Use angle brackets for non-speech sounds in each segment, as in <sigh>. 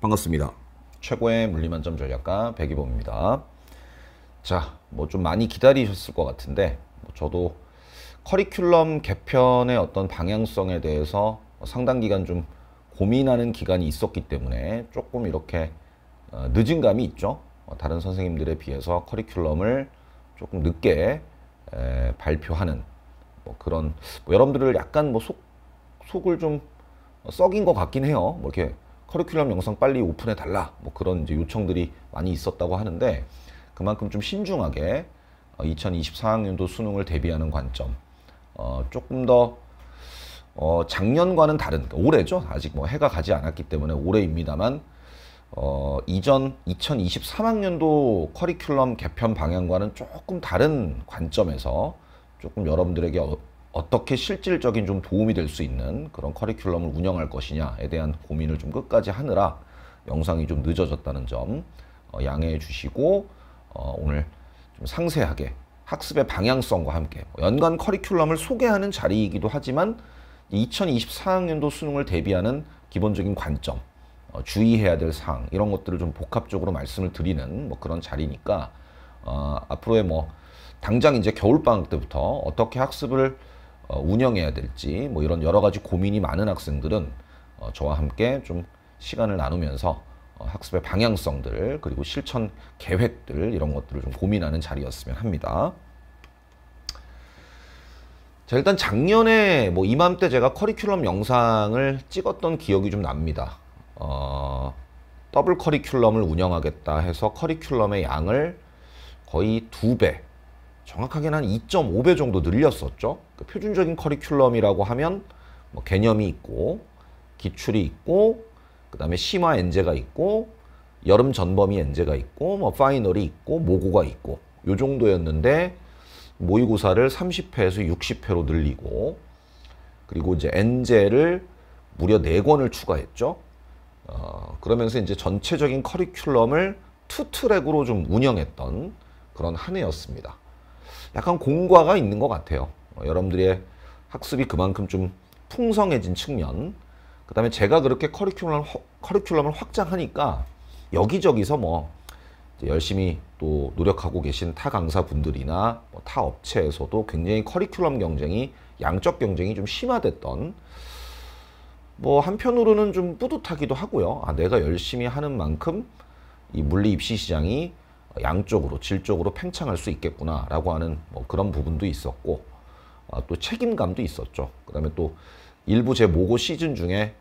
반갑습니다. 최고의 물리만점 전략가 백이범입니다. 자, 뭐 좀 많이 기다리셨을 것 같은데 뭐 저도 커리큘럼 개편의 어떤 방향성에 대해서 상당 기간 좀 고민하는 기간이 있었기 때문에 조금 이렇게 어, 늦은 감이 있죠. 어, 다른 선생님들에 비해서 커리큘럼을 조금 늦게 발표하는 뭐 그런 뭐 여러분들을 약간 뭐 속, 속을 좀 썩인 것 같긴 해요. 뭐 이렇게 커리큘럼 영상 빨리 오픈해 달라 뭐 그런 이제 요청들이 많이 있었다고 하는데 그만큼 좀 신중하게 2024학년도 어, 수능을 대비하는 관점 어, 조금 더 어, 작년과는 다른 그러니까 올해죠 아직 뭐 해가 가지 않았기 때문에 올해입니다만 어, 이전 2023학년도 커리큘럼 개편 방향과는 조금 다른 관점에서 조금 여러분들에게 어, 어떻게 실질적인 좀 도움이 될 수 있는 그런 커리큘럼을 운영할 것이냐에 대한 고민을 좀 끝까지 하느라 영상이 좀 늦어졌다는 점 어, 양해해 주시고 어, 오늘 좀 상세하게 학습의 방향성과 함께 뭐 연간 커리큘럼을 소개하는 자리이기도 하지만 2024학년도 수능을 대비하는 기본적인 관점, 어, 주의해야 될 사항 이런 것들을 좀 복합적으로 말씀을 드리는 뭐 그런 자리니까 어, 앞으로의 뭐 당장 이제 겨울방학 때부터 어떻게 학습을 어, 운영해야 될지 뭐 이런 여러 가지 고민이 많은 학생들은 어, 저와 함께 좀 시간을 나누면서 어, 학습의 방향성들 그리고 실천 계획들 이런 것들을 좀 고민하는 자리였으면 합니다. 자 일단 작년에 뭐 이맘때 제가 커리큘럼 영상을 찍었던 기억이 좀 납니다. 어, 더블 커리큘럼을 운영하겠다 해서 커리큘럼의 양을 거의 두 배, 정확하게는 한 2.5배 정도 늘렸었죠. 그 표준적인 커리큘럼이라고 하면 뭐 개념이 있고 기출이 있고 그 다음에 심화 엔제가 있고 여름 전범위 엔제가 있고 뭐 파이널이 있고 모고가 있고 요 정도였는데 모의고사를 30회에서 60회로 늘리고 그리고 이제 엔제를 무려 4권을 추가했죠. 어, 그러면서 이제 전체적인 커리큘럼을 투트랙으로 좀 운영했던 그런 한 해였습니다. 약간 공과가 있는 것 같아요. 어, 여러분들의 학습이 그만큼 좀 풍성해진 측면. 그 다음에 제가 그렇게 커리큘럼을, 커리큘럼을 확장하니까 여기저기서 뭐 열심히 또 노력하고 계신 타 강사분들이나 뭐타 업체에서도 굉장히 커리큘럼 경쟁이 양적 경쟁이 좀 심화됐던 뭐 한편으로는 좀 뿌듯하기도 하고요. 아, 내가 열심히 하는 만큼 이 물리 입시 시장이 양쪽으로 질적으로 팽창할 수 있겠구나라고 하는 뭐 그런 부분도 있었고 아, 또 책임감도 있었죠. 그다음에 또 일부 제 모고 시즌 중에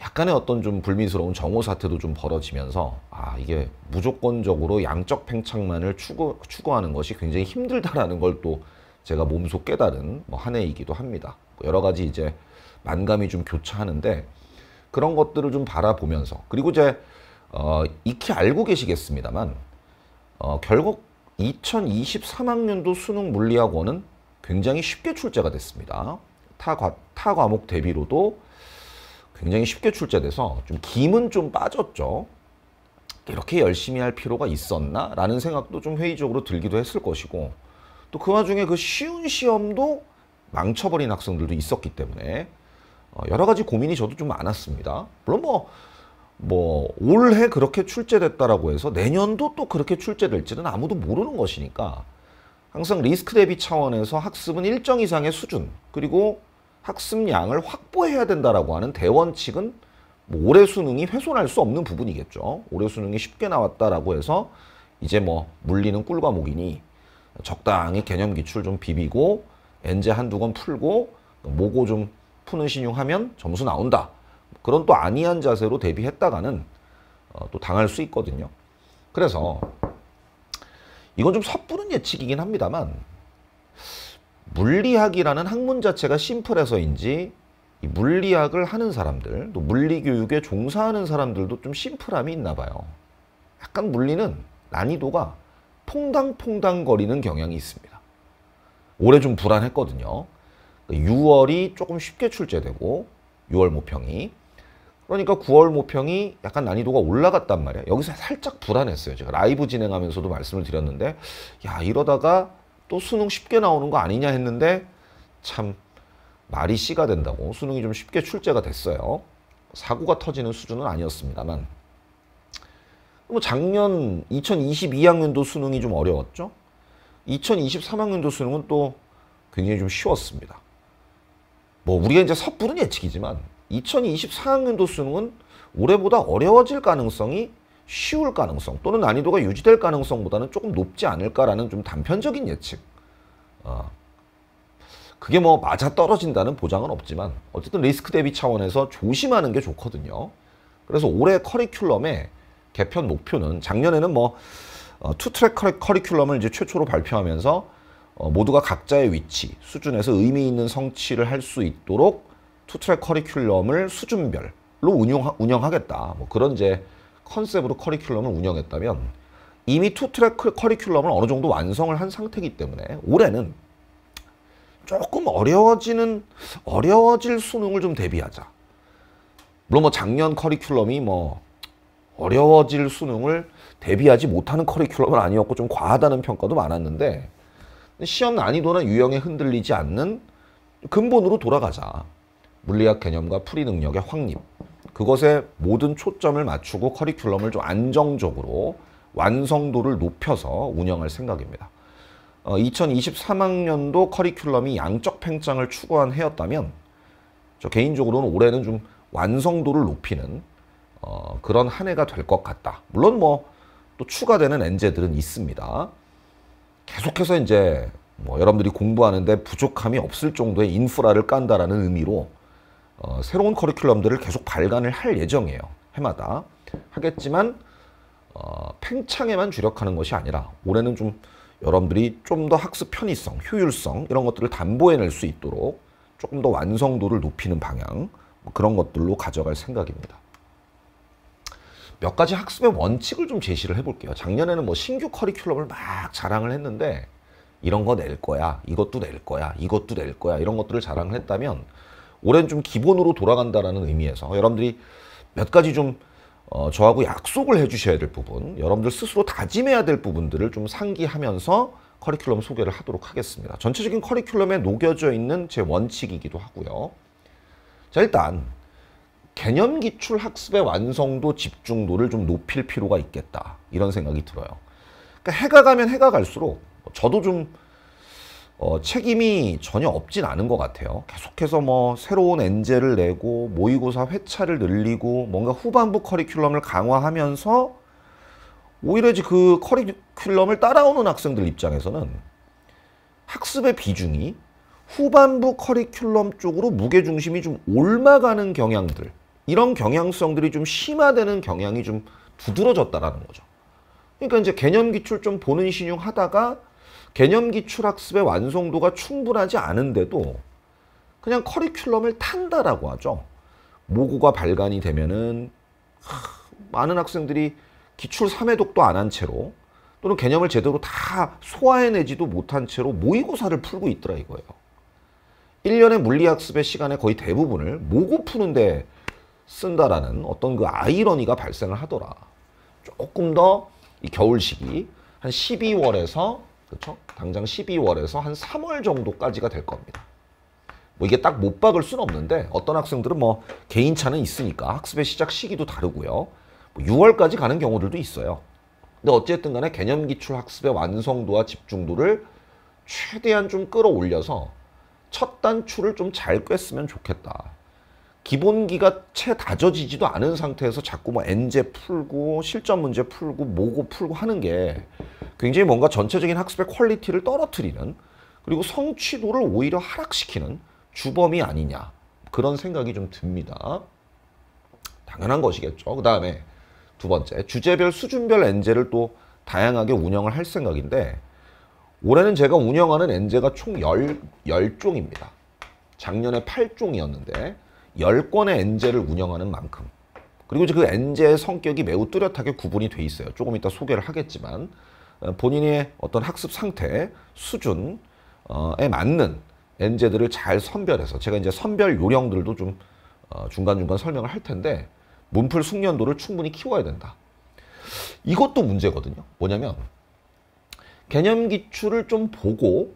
약간의 어떤 좀 불미스러운 정오 사태도 좀 벌어지면서 아 이게 무조건적으로 양적 팽창만을 추구, 추구하는 것이 굉장히 힘들다라는 걸 또 제가 몸소 깨달은 뭐한 해이기도 합니다. 뭐 여러 가지 이제 만감이 좀 교차하는데 그런 것들을 좀 바라보면서 그리고 이제 어, 익히 알고 계시겠습니다만 어, 결국 2023학년도 수능 물리학원은 굉장히 쉽게 출제가 됐습니다. 타, 과, 타 과목 대비로도 굉장히 쉽게 출제돼서 좀 김은 좀 빠졌죠. 이렇게 열심히 할 필요가 있었나? 라는 생각도 좀 회의적으로 들기도 했을 것이고 또 그 와중에 그 쉬운 시험도 망쳐버린 학생들도 있었기 때문에 어, 여러 가지 고민이 저도 좀 많았습니다. 물론 뭐뭐 올해 그렇게 출제됐다라고 해서 내년도 또 그렇게 출제될지는 아무도 모르는 것이니까 항상 리스크 대비 차원에서 학습은 일정 이상의 수준 그리고 학습량을 확보해야 된다라고 하는 대원칙은 뭐 올해 수능이 훼손할 수 없는 부분이겠죠. 올해 수능이 쉽게 나왔다라고 해서 이제 뭐 물리는 꿀과목이니 적당히 개념 기출 좀 비비고 엔제 한두 권 풀고 모고 좀 푸는 신용하면 점수 나온다. 그런 또아니한 자세로 대비했다가는 어, 또 당할 수 있거든요. 그래서 이건 좀 섣부른 예측이긴 합니다만 물리학이라는 학문 자체가 심플해서인지 물리학을 하는 사람들, 또 물리교육에 종사하는 사람들도 좀 심플함이 있나 봐요. 약간 물리는 난이도가 퐁당퐁당거리는 경향이 있습니다. 올해 좀 불안했거든요. 6월이 그러니까 조금 쉽게 출제되고 6월 모평이 그러니까 9월 모평이 약간 난이도가 올라갔단 말이야. 여기서 살짝 불안했어요. 제가 라이브 진행하면서도 말씀을 드렸는데 야 이러다가 또 수능 쉽게 나오는 거 아니냐 했는데 참 말이 씨가 된다고 수능이 좀 쉽게 출제가 됐어요. 사고가 터지는 수준은 아니었습니다만 뭐 작년 2022학년도 수능이 좀 어려웠죠. 2023학년도 수능은 또 굉장히 좀 쉬웠습니다. 뭐 우리가 이제 섣부른 예측이지만 2024학년도 수능은 올해보다 어려워질 가능성이 쉬울 가능성 또는 난이도가 유지될 가능성보다는 조금 높지 않을까라는 좀 단편적인 예측. 어. 그게 뭐 맞아 떨어진다는 보장은 없지만 어쨌든 리스크 대비 차원에서 조심하는 게 좋거든요. 그래서 올해 커리큘럼의 개편 목표는 작년에는 뭐 어, 투트랙 커리큘럼을 이제 최초로 발표하면서 어, 모두가 각자의 위치, 수준에서 의미 있는 성취를 할 수 있도록 투트랙 커리큘럼을 수준별로 운영, 운영하겠다. 뭐 그런 이제 컨셉으로 커리큘럼을 운영했다면 이미 투트랙 커리큘럼을 어느 정도 완성을 한 상태이기 때문에 올해는 조금 어려워지는 어려워질 수능을 좀 대비하자. 물론 뭐 작년 커리큘럼이 뭐 어려워질 수능을 대비하지 못하는 커리큘럼은 아니었고 좀 과하다는 평가도 많았는데 시험 난이도나 유형에 흔들리지 않는 근본으로 돌아가자. 물리학 개념과 풀이 능력의 확립 그것에 모든 초점을 맞추고 커리큘럼을 좀 안정적으로 완성도를 높여서 운영할 생각입니다. 어, 2023학년도 커리큘럼이 양적 팽창을 추구한 해였다면 저 개인적으로는 올해는 좀 완성도를 높이는 어, 그런 한 해가 될 것 같다. 물론 뭐 또 추가되는 엔제들은 있습니다. 계속해서 이제 뭐 여러분들이 공부하는데 부족함이 없을 정도의 인프라를 깐다라는 의미로 어, 새로운 커리큘럼들을 계속 발간을 할 예정이에요. 해마다 하겠지만 어, 팽창에만 주력하는 것이 아니라 올해는 좀 여러분들이 좀 더 학습 편의성, 효율성 이런 것들을 담보해낼 수 있도록 조금 더 완성도를 높이는 방향 뭐 그런 것들로 가져갈 생각입니다. 몇 가지 학습의 원칙을 좀 제시를 해볼게요. 작년에는 뭐 신규 커리큘럼을 막 자랑을 했는데 이런 거 낼 거야, 이것도 낼 거야, 이것도 낼 거야 이런 것들을 자랑을 했다면 올해는 좀 기본으로 돌아간다라는 의미에서 여러분들이 몇 가지 좀 어, 저하고 약속을 해주셔야 될 부분, 여러분들 스스로 다짐해야 될 부분들을 좀 상기하면서 커리큘럼 소개를 하도록 하겠습니다. 전체적인 커리큘럼에 녹여져 있는 제 원칙이기도 하고요. 자, 일단 개념 기출 학습의 완성도 집중도를 좀 높일 필요가 있겠다. 이런 생각이 들어요. 그러니까 해가 가면 해가 갈수록 저도 좀 어, 책임이 전혀 없진 않은 것 같아요. 계속해서 뭐 새로운 엔젤을 내고 모의고사 회차를 늘리고 뭔가 후반부 커리큘럼을 강화하면서 오히려 그 커리큘럼을 따라오는 학생들 입장에서는 학습의 비중이 후반부 커리큘럼 쪽으로 무게중심이 좀옮아가는 경향들 이런 경향성들이 좀 심화되는 경향이 좀 두드러졌다라는 거죠. 그러니까 이제 개념 기출 좀 보는 신용 하다가 개념 기출 학습의 완성도가 충분하지 않은데도 그냥 커리큘럼을 탄다라고 하죠. 모고가 발간이 되면은 많은 학생들이 기출 3회독도 안 한 채로 또는 개념을 제대로 다 소화해내지도 못한 채로 모의고사를 풀고 있더라 이거예요. 1년의 물리학습의 시간의 거의 대부분을 모고 푸는데 쓴다라는 어떤 그 아이러니가 발생을 하더라. 조금 더 이 겨울 시기 한 12월에서 그렇죠? 당장 12월에서 한 3월 정도까지가 될 겁니다. 뭐 이게 딱 못 박을 수는 없는데 어떤 학생들은 뭐 개인차는 있으니까 학습의 시작 시기도 다르고요. 뭐 6월까지 가는 경우들도 있어요. 근데 어쨌든 간에 개념 기출 학습의 완성도와 집중도를 최대한 좀 끌어올려서 첫 단추를 좀 잘 꿰으면 좋겠다. 기본기가 채 다져지지도 않은 상태에서 자꾸 뭐 엔제 풀고 실전 문제 풀고 모고 풀고 하는 게 굉장히 뭔가 전체적인 학습의 퀄리티를 떨어뜨리는 그리고 성취도를 오히려 하락시키는 주범이 아니냐 그런 생각이 좀 듭니다. 당연한 것이겠죠. 그 다음에 두 번째 주제별 수준별 엔제를 또 다양하게 운영을 할 생각인데 올해는 제가 운영하는 엔제가 총1 0종입니다 작년에 8종이었는데 10건의 엔젤을 운영하는 만큼 그리고 이제 그 엔젤의 성격이 매우 뚜렷하게 구분이 돼 있어요. 조금 이따 소개를 하겠지만 어, 본인의 어떤 학습 상태, 수준에 어, 맞는 엔젤들을 잘 선별해서 제가 이제 선별 요령들도 좀 어, 중간중간 설명을 할 텐데 문풀 숙련도를 충분히 키워야 된다. 이것도 문제거든요. 뭐냐면 개념 기출을 좀 보고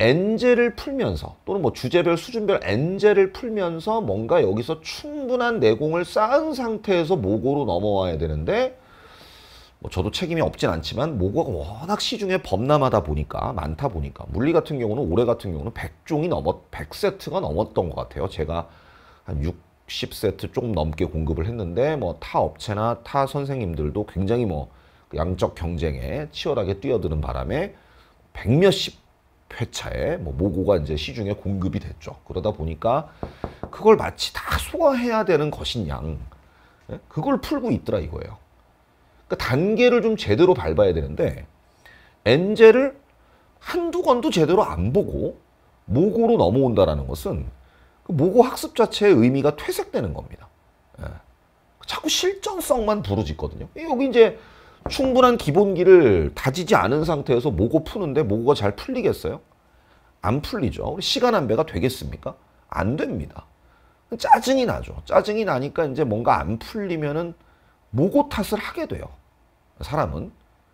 엔젤을 풀면서 또는 뭐 주제별 수준별 엔젤을 풀면서 뭔가 여기서 충분한 내공을 쌓은 상태에서 모고로 넘어와야 되는데 뭐 저도 책임이 없진 않지만 모고가 워낙 시중에 범람하다 보니까 많다 보니까 물리 같은 경우는 올해 같은 경우는 100종이 넘었 100세트가 넘었던 것 같아요. 제가 한 60세트 조금 넘게 공급을 했는데 뭐 타 업체나 타 선생님들도 굉장히 뭐 양적 경쟁에 치열하게 뛰어드는 바람에 백몇십 회차에 뭐 모고가 이제 시중에 공급이 됐죠. 그러다 보니까 그걸 마치 다 소화해야 되는 것인 양 예? 그걸 풀고 있더라 이거예요. 그러니까 단계를 좀 제대로 밟아야 되는데 엔젤을 한 두 건도 제대로 안 보고 모고로 넘어온다라는 것은 그 모고 학습 자체의 의미가 퇴색되는 겁니다. 예. 자꾸 실전성만 부르짖거든요. 여기 이제 충분한 기본기를 다지지 않은 상태에서 모고 푸는데 모고가 잘 풀리겠어요? 안 풀리죠. 시간 안배가 되겠습니까? 안 됩니다. 짜증이 나죠. 짜증이 나니까 이제 뭔가 안 풀리면은 모고 탓을 하게 돼요. 사람은.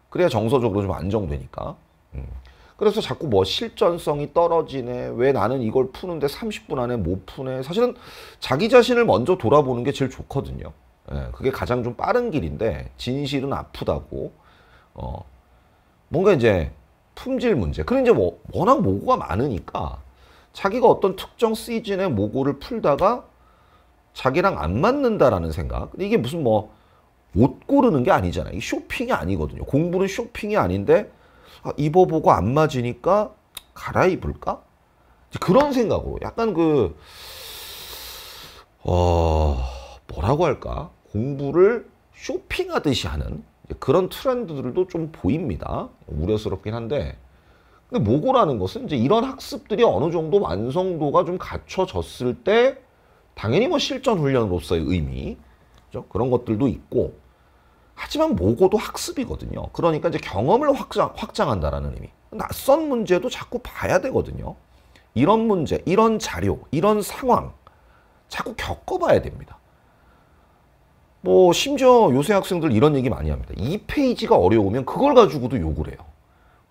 그래야 정서적으로 좀 안정되니까. 음. 그래서 자꾸 뭐 실전성이 떨어지네. 왜 나는 이걸 푸는데 30분 안에 못 푸네. 사실은 자기 자신을 먼저 돌아보는 게 제일 좋거든요. 예, 그게 가장 좀 빠른 길인데 진실은 아프다고 어, 뭔가 이제 품질 문제. 그리 이제 워낙 모고가 많으니까 자기가 어떤 특정 시즌의 모고를 풀다가 자기랑 안 맞는다라는 생각. 근데 이게 무슨 뭐옷 고르는 게 아니잖아요. 이 쇼핑이 아니거든요. 공부는 쇼핑이 아닌데 아, 입어보고 안 맞으니까 갈아입을까? 그런 생각으로 약간 그 어... 뭐라고 할까? 공부를 쇼핑하듯이 하는 그런 트렌드들도 좀 보입니다. 우려스럽긴 한데 근데 모고라는 것은 이제 이런 학습들이 어느 정도 완성도가 좀 갖춰졌을 때 당연히 뭐 실전 훈련으로서의 의미 그렇죠? 그런 것들도 있고 하지만 모고도 학습이거든요. 그러니까 이제 경험을 확장, 확장한다라는 의미. 낯선 문제도 자꾸 봐야 되거든요. 이런 문제, 이런 자료, 이런 상황 자꾸 겪어봐야 됩니다. 뭐 심지어 요새 학생들 이런 얘기 많이 합니다. 이페이지가 어려우면 그걸 가지고도 욕을 해요.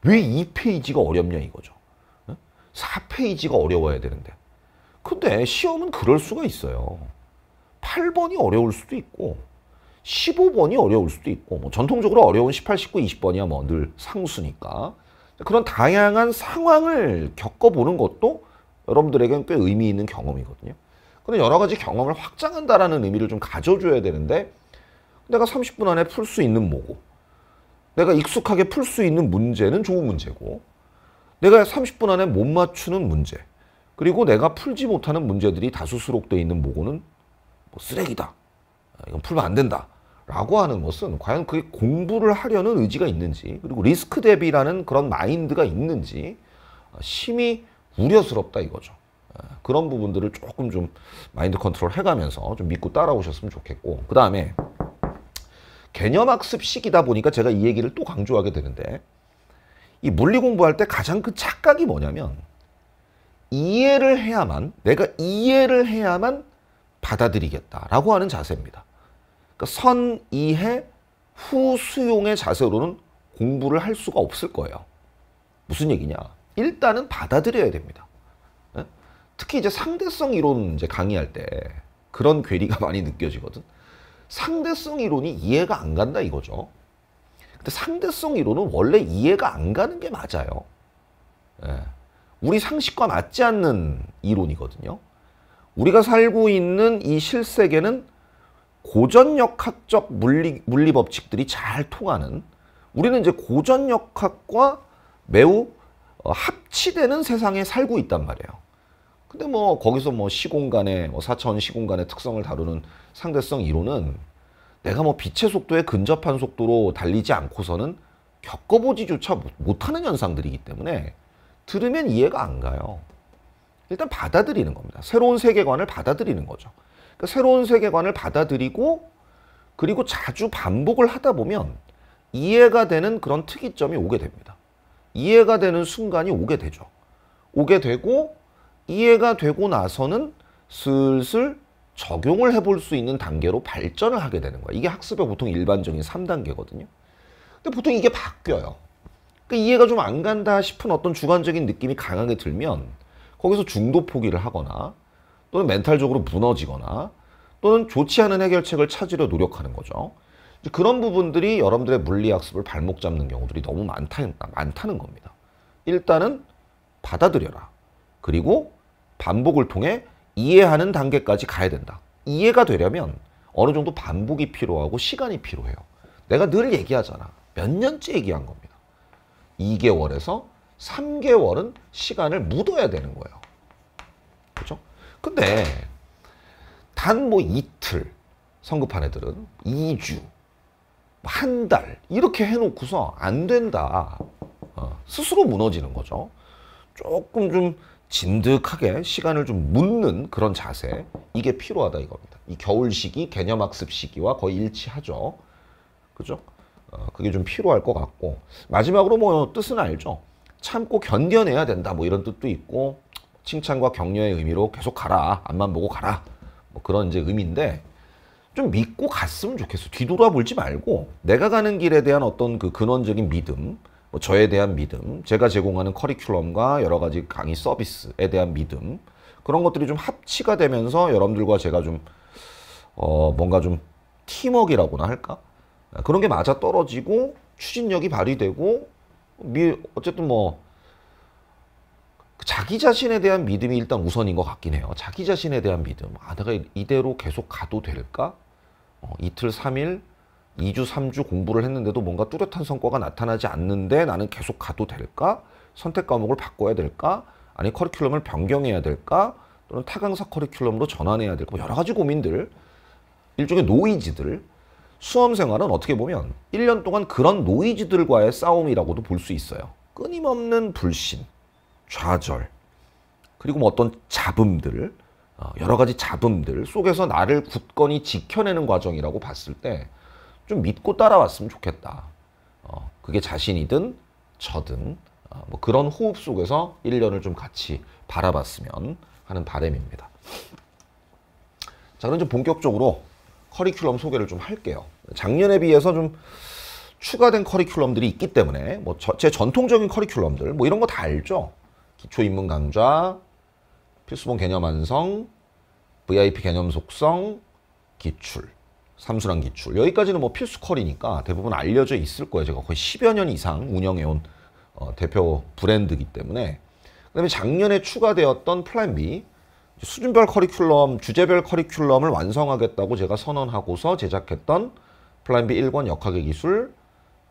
왜 이페이지가 어렵냐 이거죠. 4페이지가 어려워야 되는데. 근데 시험은 그럴 수가 있어요. 8번이 어려울 수도 있고 15번이 어려울 수도 있고 뭐 전통적으로 어려운 18, 19, 20번이야 뭐 늘 상수니까 그런 다양한 상황을 겪어보는 것도 여러분들에게는 꽤 의미 있는 경험이거든요. 근데 여러 가지 경험을 확장한다라는 의미를 좀 가져줘야 되는데 내가 30분 안에 풀 수 있는 뭐고 내가 익숙하게 풀 수 있는 문제는 좋은 문제고 내가 30분 안에 못 맞추는 문제 그리고 내가 풀지 못하는 문제들이 다수 수록되어 있는 모고는 뭐 쓰레기다 아, 이건 풀면 안 된다 라고 하는 것은 과연 그게 공부를 하려는 의지가 있는지 그리고 리스크 대비라는 그런 마인드가 있는지 아, 심히 우려스럽다 이거죠. 그런 부분들을 조금 좀 마인드 컨트롤 해가면서 좀 믿고 따라오셨으면 좋겠고 그 다음에 개념학습식이다 보니까 제가 이 얘기를 또 강조하게 되는데 이 물리 공부할 때 가장 그 착각이 뭐냐면 이해를 해야만 내가 이해를 해야만 받아들이겠다라고 하는 자세입니다. 그러니까 선 이해 후 수용의 자세로는 공부를 할 수가 없을 거예요. 무슨 얘기냐? 일단은 받아들여야 됩니다. 특히 이제 상대성 이론 이제 강의할 때 그런 괴리가 <laughs> 많이 느껴지거든. 상대성 이론이 이해가 안 간다 이거죠. 근데 상대성 이론은 원래 이해가 안 가는 게 맞아요. 예. 우리 상식과 맞지 않는 이론이거든요. 우리가 살고 있는 이 실세계는 고전역학적 물리, 물리 법칙들이 잘 통하는 우리는 이제 고전역학과 매우 어, 합치되는 세상에 살고 있단 말이에요. 근데 뭐 거기서 뭐 시공간의 뭐 사차원 시공간의 특성을 다루는 상대성 이론은 내가 뭐 빛의 속도에 근접한 속도로 달리지 않고서는 겪어보지조차 못하는 현상들이기 때문에 들으면 이해가 안 가요. 일단 받아들이는 겁니다. 새로운 세계관을 받아들이는 거죠. 그러니까 새로운 세계관을 받아들이고 그리고 자주 반복을 하다 보면 이해가 되는 그런 특이점이 오게 됩니다. 이해가 되는 순간이 오게 되죠. 오게 되고 이해가 되고 나서는 슬슬 적용을 해볼 수 있는 단계로 발전을 하게 되는 거야. 이게 학습의 보통 일반적인 3단계거든요. 근데 보통 이게 바뀌어요. 그러니까 이해가 좀 안 간다 싶은 어떤 주관적인 느낌이 강하게 들면 거기서 중도 포기를 하거나 또는 멘탈적으로 무너지거나 또는 좋지 않은 해결책을 찾으려 노력하는 거죠. 그런 부분들이 여러분들의 물리학습을 발목 잡는 경우들이 너무 많다, 많다는 겁니다. 일단은 받아들여라. 그리고 반복을 통해 이해하는 단계까지 가야 된다. 이해가 되려면 어느 정도 반복이 필요하고 시간이 필요해요. 내가 늘 얘기하잖아. 몇 년째 얘기한 겁니다. 2개월에서 3개월은 시간을 묻어야 되는 거예요. 그죠? 렇 근데 단 뭐 이틀 성급한 애들은 2주, 한 달 이렇게 해놓고서 안 된다. 어, 스스로 무너지는 거죠. 조금 좀 진득하게 시간을 좀 묻는 그런 자세 이게 필요하다 이겁니다. 이 겨울 시기 개념 학습 시기와 거의 일치하죠. 그죠? 어, 그게 좀 필요할 것 같고 마지막으로 뭐 뜻은 알죠. 참고 견뎌내야 된다 뭐 이런 뜻도 있고 칭찬과 격려의 의미로 계속 가라 앞만 보고 가라 뭐 그런 이제 의미인데 좀 믿고 갔으면 좋겠어. 뒤돌아보지 말고 내가 가는 길에 대한 어떤 그 근원적인 믿음 뭐 저에 대한 믿음, 제가 제공하는 커리큘럼과 여러 가지 강의 서비스에 대한 믿음 그런 것들이 좀 합치가 되면서 여러분들과 제가 좀 어, 뭔가 좀 팀워크라고나 할까 그런 게 맞아 떨어지고 추진력이 발휘되고 미, 어쨌든 뭐 자기 자신에 대한 믿음이 일단 우선인 것 같긴 해요. 자기 자신에 대한 믿음. 아, 내가 이대로 계속 가도 될까? 어, 이틀, 삼일 2주, 3주 공부를 했는데도 뭔가 뚜렷한 성과가 나타나지 않는데 나는 계속 가도 될까? 선택 과목을 바꿔야 될까? 아니 커리큘럼을 변경해야 될까? 또는 타강사 커리큘럼으로 전환해야 될까? 뭐 여러 가지 고민들, 일종의 노이즈들. 수험생활은 어떻게 보면 1년 동안 그런 노이즈들과의 싸움이라고도 볼 수 있어요. 끊임없는 불신, 좌절, 그리고 뭐 어떤 잡음들, 어, 여러 가지 잡음들 속에서 나를 굳건히 지켜내는 과정이라고 봤을 때좀 믿고 따라왔으면 좋겠다. 어, 그게 자신이든 저든 어, 뭐 그런 호흡 속에서 1년을 좀 같이 바라봤으면 하는 바램입니다. 자, 그럼 이 본격적으로 커리큘럼 소개를 좀 할게요. 작년에 비해서 좀 추가된 커리큘럼들이 있기 때문에 뭐 제 전통적인 커리큘럼들 뭐 이런 거 다 알죠. 기초 인문 강좌, 필수본 개념 완성, VIP 개념 속성, 기출. 삼수랑 기출 여기까지는 뭐 필수컬이니까 대부분 알려져 있을 거예요. 제가 거의 10여 년 이상 운영해온 어, 대표 브랜드이기 때문에 그다음에 작년에 추가되었던 플랜 B 수준별 커리큘럼, 주제별 커리큘럼을 완성하겠다고 제가 선언하고서 제작했던 플랜 B 1권 역학의 기술,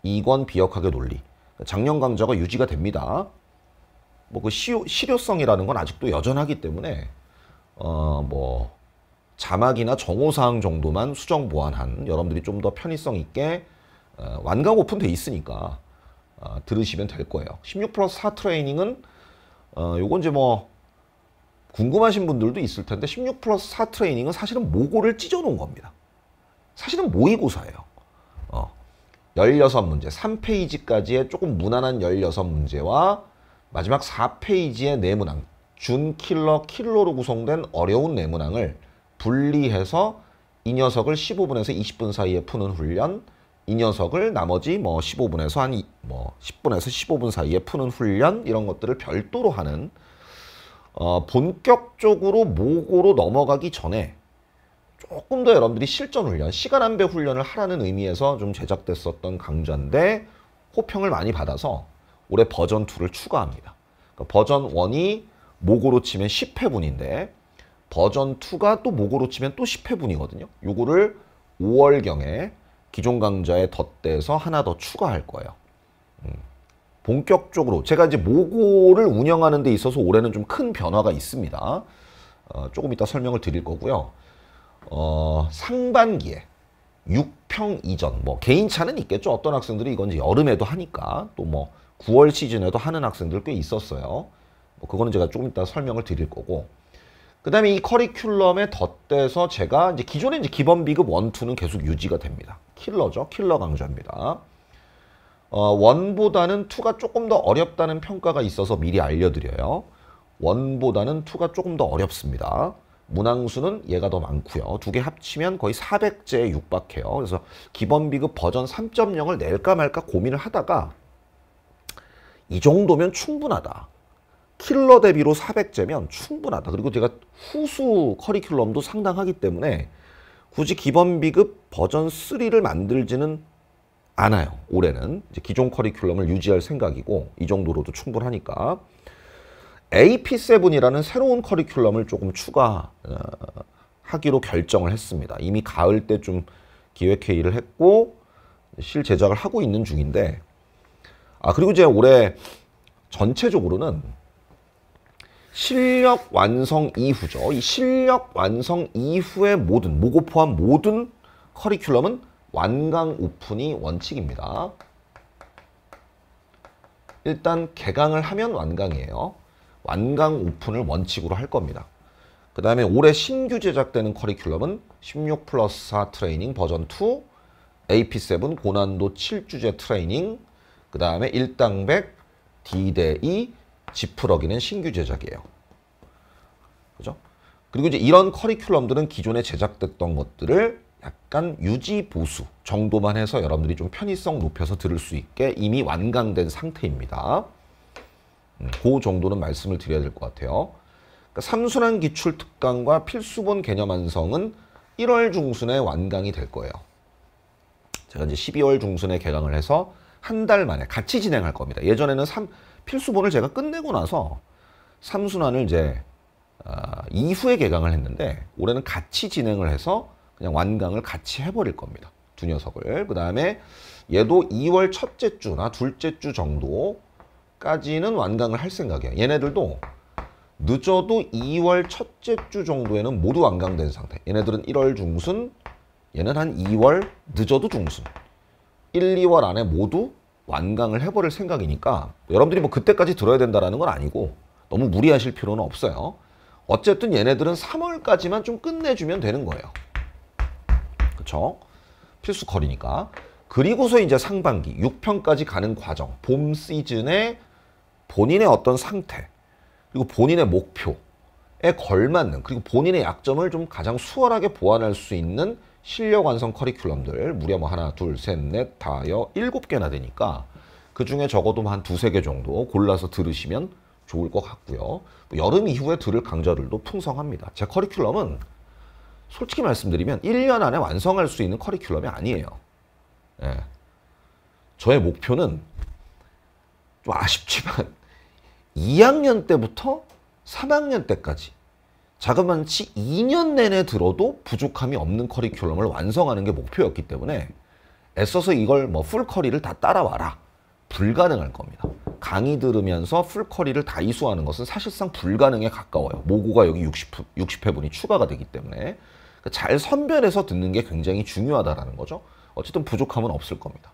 2권 비역학의 논리 작년 강좌가 유지가 됩니다. 뭐 그 실효성이라는 건 아직도 여전하기 때문에 어뭐 자막이나 정오사항 정도만 수정 보완한 여러분들이 좀 더 편의성 있게 어, 완강 오픈돼 있으니까 어, 들으시면 될 거예요. 16 플러스 4 트레이닝은 어, 요건 이제 뭐 궁금하신 분들도 있을 텐데 16 플러스 4 트레이닝은 사실은 모고를 찢어 놓은 겁니다. 사실은 모의고사예요. 어, 16문제, 3페이지까지의 조금 무난한 16문제와 마지막 4페이지의 네문항, 준 킬러 킬러로 구성된 어려운 네문항을 분리해서 이 녀석을 15분에서 20분 사이에 푸는 훈련, 이 녀석을 나머지 뭐 15분에서 한뭐 10분에서 15분 사이에 푸는 훈련 이런 것들을 별도로 하는 어, 본격적으로 모고로 넘어가기 전에 조금 더 여러분들이 실전 훈련, 시간 안배 훈련을 하라는 의미에서 좀 제작됐었던 강좌인데 호평을 많이 받아서 올해 버전 2를 추가합니다. 그러니까 버전 1이 모고로 치면 10회분인데 버전 2가 또 모고로 치면 또 10회분이거든요. 요거를 5월경에 기존 강좌에 덧대서 하나 더 추가할 거예요. 음. 본격적으로 제가 이제 모고를 운영하는 데 있어서 올해는 좀 큰 변화가 있습니다. 어, 조금 이따 설명을 드릴 거고요. 어, 상반기에 6평 이전 뭐 개인차는 있겠죠. 어떤 학생들이 이건 이제 여름에도 하니까 또 뭐 9월 시즌에도 하는 학생들 꽤 있었어요. 뭐 그거는 제가 조금 이따 설명을 드릴 거고 그다음에 이 커리큘럼에 덧대서 제가 이제 기존에 이제 기본 비급 1, 2는 계속 유지가 됩니다. 킬러죠. 킬러 강좌입니다. 어, 원보다는 2가 조금 더 어렵다는 평가가 있어서 미리 알려드려요. 1보다는2가 조금 더 어렵습니다. 문항수는 얘가 더 많고요. 두 개 합치면 거의 400제에 육박해요. 그래서 기본 비급 버전 3.0을 낼까 말까 고민을 하다가 이 정도면 충분하다. 킬러 대비로 400제면 충분하다. 그리고 제가 후수 커리큘럼도 상당하기 때문에 굳이 기본 비급 버전 3를 만들지는 않아요. 올해는 기존 커리큘럼을 유지할 생각이고 이 정도로도 충분하니까 AP7이라는 새로운 커리큘럼을 조금 추가하기로 어, 결정을 했습니다. 이미 가을 때 좀 기획회의를 했고 실 제작을 하고 있는 중인데 아 그리고 이제 올해 전체적으로는 실력 완성 이후죠. 이 실력 완성 이후의 모든, 모고 포함 모든 커리큘럼은 완강 오픈이 원칙입니다. 일단 개강을 하면 완강이에요. 완강 오픈을 원칙으로 할 겁니다. 그 다음에 올해 신규 제작되는 커리큘럼은 16 플러스 4 트레이닝 버전 2, AP7 고난도 7주제 트레이닝, 그 다음에 1당 100, D 대 2, 지푸러기는 신규 제작이에요. 그죠? 그리고 이제 이런 커리큘럼들은 기존에 제작됐던 것들을 약간 유지 보수 정도만 해서 여러분들이 좀 편의성 높여서 들을 수 있게 이미 완강된 상태입니다. 음, 그 정도는 말씀을 드려야 될 것 같아요. 그러니까 삼순환 기출 특강과 필수본 개념 완성은 1월 중순에 완강이 될 거예요. 제가 이제 12월 중순에 개강을 해서 한 달 만에 같이 진행할 겁니다. 예전에는 3, 필수본을 제가 끝내고 나서 3순환을 이제 어, 이후에 개강을 했는데 올해는 같이 진행을 해서 그냥 완강을 같이 해버릴 겁니다. 두 녀석을. 그 다음에 얘도 2월 첫째 주나 둘째 주 정도까지는 완강을 할 생각이에요. 얘네들도 늦어도 2월 첫째 주 정도에는 모두 완강된 상태. 얘네들은 1월 중순, 얘는 한 2월 늦어도 중순. 1, 2월 안에 모두 완강을 해버릴 생각이니까 여러분들이 뭐 그때까지 들어야 된다는건 아니고 너무 무리하실 필요는 없어요. 어쨌든 얘네들은 3월까지만 좀 끝내주면 되는 거예요. 그렇죠 필수 거리니까. 그리고서 이제 상반기 6편까지 가는 과정, 봄 시즌에 본인의 어떤 상태, 그리고 본인의 목표에 걸맞는, 그리고 본인의 약점을 좀 가장 수월하게 보완할 수 있는 실력 완성 커리큘럼들 무려 뭐 하나, 둘, 셋, 넷, 다, 여, 일곱 개나 되니까 그 중에 적어도 한 두세 개 정도 골라서 들으시면 좋을 것 같고요. 뭐 여름 이후에 들을 강좌들도 풍성합니다. 제 커리큘럼은 솔직히 말씀드리면 1년 안에 완성할 수 있는 커리큘럼이 아니에요. 예. 저의 목표는 좀 아쉽지만 2학년 <laughs> 때부터 3학년 때까지 자그만치 2년 내내 들어도 부족함이 없는 커리큘럼을 완성하는 게 목표였기 때문에 애써서 이걸 뭐 풀커리를 다 따라와라. 불가능할 겁니다. 강의 들으면서 풀커리를 다 이수하는 것은 사실상 불가능에 가까워요. 모고가 여기 60, 60회분이 추가가 되기 때문에 그러니까 잘 선별해서 듣는 게 굉장히 중요하다라는 거죠. 어쨌든 부족함은 없을 겁니다.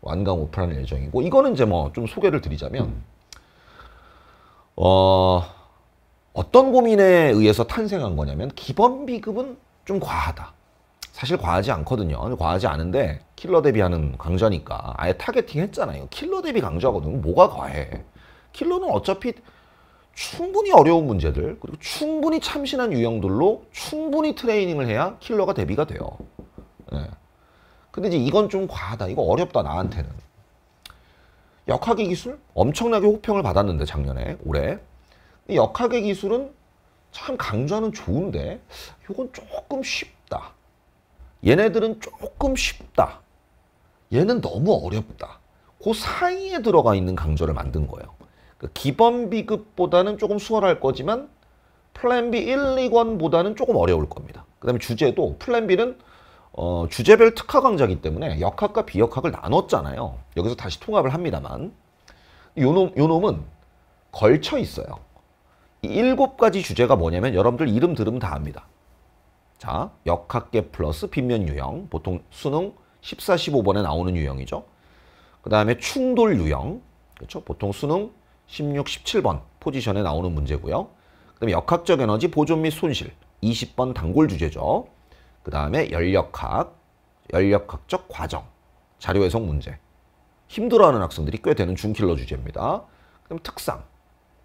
완강 오프라는 예정이고 이거는 이제 뭐 좀 소개를 드리자면 어... 어떤 고민에 의해서 탄생한 거냐면 기본 비급은 좀 과하다. 사실 과하지 않거든요. 과하지 않은데 킬러 대비하는 강좌니까 아예 타겟팅 했잖아요. 킬러 대비 강좌거든요. 뭐가 과해? 킬러는 어차피 충분히 어려운 문제들 그리고 충분히 참신한 유형들로 충분히 트레이닝을 해야 킬러가 대비가 돼요. 네. 근데 이제 이건 좀 과하다. 이거 어렵다 나한테는. 역학의 기술 엄청나게 호평을 받았는데 작년에 올해 역학의 기술은 참강조하는 좋은데 이건 조금 쉽다. 얘네들은 조금 쉽다. 얘는 너무 어렵다. 그 사이에 들어가 있는 강조를 만든 거예요. 그 기본 비급보다는 조금 수월할 거지만 플랜 B 1, 2권보다는 조금 어려울 겁니다. 그 다음에 주제도 플랜 B는 어, 주제별 특화 강좌이기 때문에 역학과 비역학을 나눴잖아요. 여기서 다시 통합을 합니다만 요 놈, 요 놈은 걸쳐 있어요. 일곱 가지 주제가 뭐냐면 여러분들 이름 들으면 다 압니다. 자, 역학계 플러스 빈면 유형. 보통 수능 14, 15번에 나오는 유형이죠. 그 다음에 충돌 유형. 그렇죠? 보통 수능 16, 17번 포지션에 나오는 문제고요. 그 다음에 역학적 에너지 보존 및 손실. 20번 단골 주제죠. 그 다음에 열역학, 열역학적 과정, 자료 해석 문제. 힘들어하는 학생들이 꽤 되는 중킬러 주제입니다. 그럼 특상,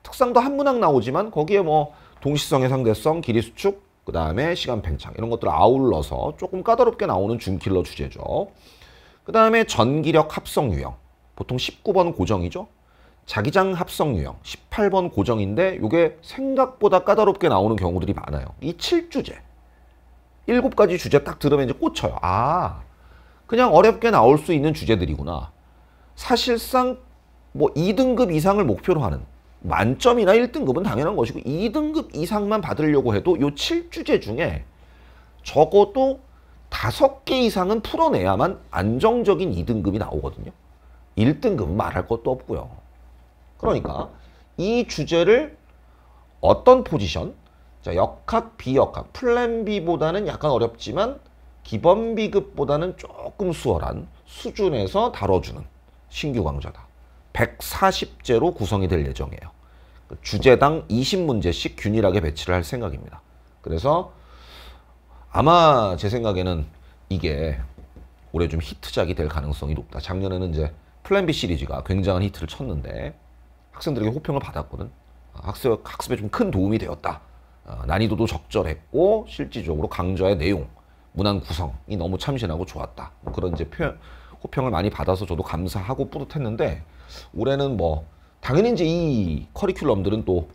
특성도 한문항 나오지만 거기에 뭐 동시성, 의상대성 길이 수축, 그 다음에 시간 팽창 이런 것들 을 아울러서 조금 까다롭게 나오는 중킬러 주제죠. 그 다음에 전기력 합성 유형 보통 19번 고정이죠. 자기장 합성 유형 18번 고정인데 이게 생각보다 까다롭게 나오는 경우들이 많아요. 이 7주제 7 가지 주제 딱 들으면 이제 꽂혀요. 아, 그냥 어렵게 나올 수 있는 주제들이구나. 사실상 뭐 2등급 이상을 목표로 하는 만점이나 1등급은 당연한 것이고 2등급 이상만 받으려고 해도 요 7주제 중에 적어도 5개 이상은 풀어내야만 안정적인 2등급이 나오거든요. 1등급은 말할 것도 없고요. 그러니까 이 주제를 어떤 포지션, 자, 역학, 비역학, 플랜 B보다는 약간 어렵지만 기본 B급보다는 조금 수월한 수준에서 다뤄주는 신규 강좌다. 140제로 구성이 될 예정이에요. 그 주제당 20문제씩 균일하게 배치를 할 생각입니다. 그래서 아마 제 생각에는 이게 올해 좀 히트작이 될 가능성이 높다. 작년에는 이제 플랜 B 시리즈가 굉장한 히트를 쳤는데 학생들에게 호평을 받았거든. 아, 학습, 학습에 좀 큰 도움이 되었다. 아, 난이도도 적절했고 실질적으로 강좌의 내용, 문항 구성이 너무 참신하고 좋았다. 뭐 그런 이제 표현, 호평을 많이 받아서 저도 감사하고 뿌듯했는데 올해는 뭐 당연히 이제 이 커리큘럼들은 또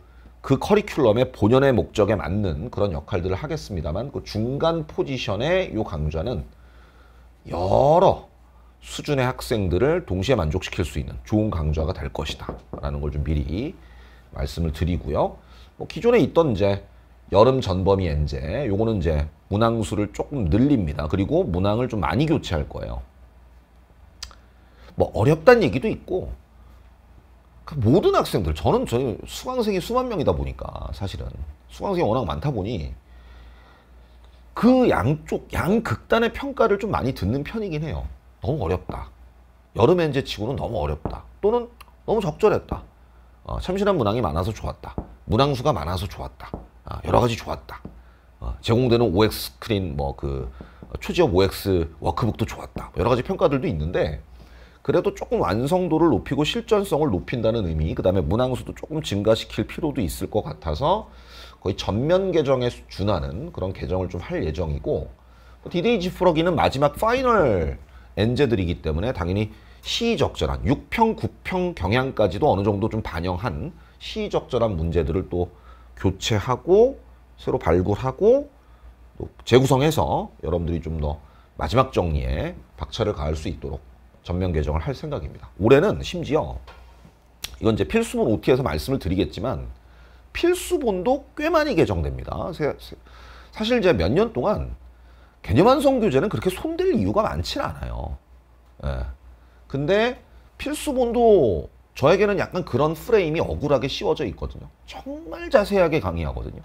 그 커리큘럼의 본연의 목적에 맞는 그런 역할들을 하겠습니다만 그 중간 포지션의 이 강좌는 여러 수준의 학생들을 동시에 만족시킬 수 있는 좋은 강좌가 될 것이다 라는 걸 좀 미리 말씀을 드리고요. 뭐 기존에 있던 이제 여름 전범위 엔제 요거는 이제 문항수를 조금 늘립니다. 그리고 문항을 좀 많이 교체할 거예요. 뭐 어렵다는 얘기도 있고 그 모든 학생들 저는 저희 수강생이 수만 명이다 보니까 사실은 수강생이 워낙 많다 보니 그 양쪽 양극단의 평가를 좀 많이 듣는 편이긴 해요. 너무 어렵다. 여름 엔제 치고는 너무 어렵다. 또는 너무 적절했다. 어, 참신한 문항이 많아서 좋았다. 문항수가 많아서 좋았다. 어, 여러 가지 좋았다. 어, 제공되는 OX 스크린 뭐그 어, 초지업 OX 워크북도 좋았다. 뭐 여러 가지 평가들도 있는데 그래도 조금 완성도를 높이고 실전성을 높인다는 의미 그 다음에 문항수도 조금 증가시킬 필요도 있을 것 같아서 거의 전면 개정에 준하는 그런 개정을 좀 할 예정이고 뭐 디데이 지프러기는 마지막 파이널 엔제들이기 때문에 당연히 시의적절한 6평, 9평 경향까지도 어느 정도 좀 반영한 시의적절한 문제들을 또 교체하고 새로 발굴하고 또 재구성해서 여러분들이 좀 더 마지막 정리에 박차를 가할 수 있도록 전면 개정을 할 생각입니다. 올해는 심지어 이건 이제 필수본 OT에서 말씀을 드리겠지만 필수본도 꽤 많이 개정됩니다. 사실 이제 몇년 동안 개념 완성 교재는 그렇게 손댈 이유가 많지 않아요. 예. 근데 필수본도 저에게는 약간 그런 프레임이 억울하게 씌워져 있거든요. 정말 자세하게 강의하거든요.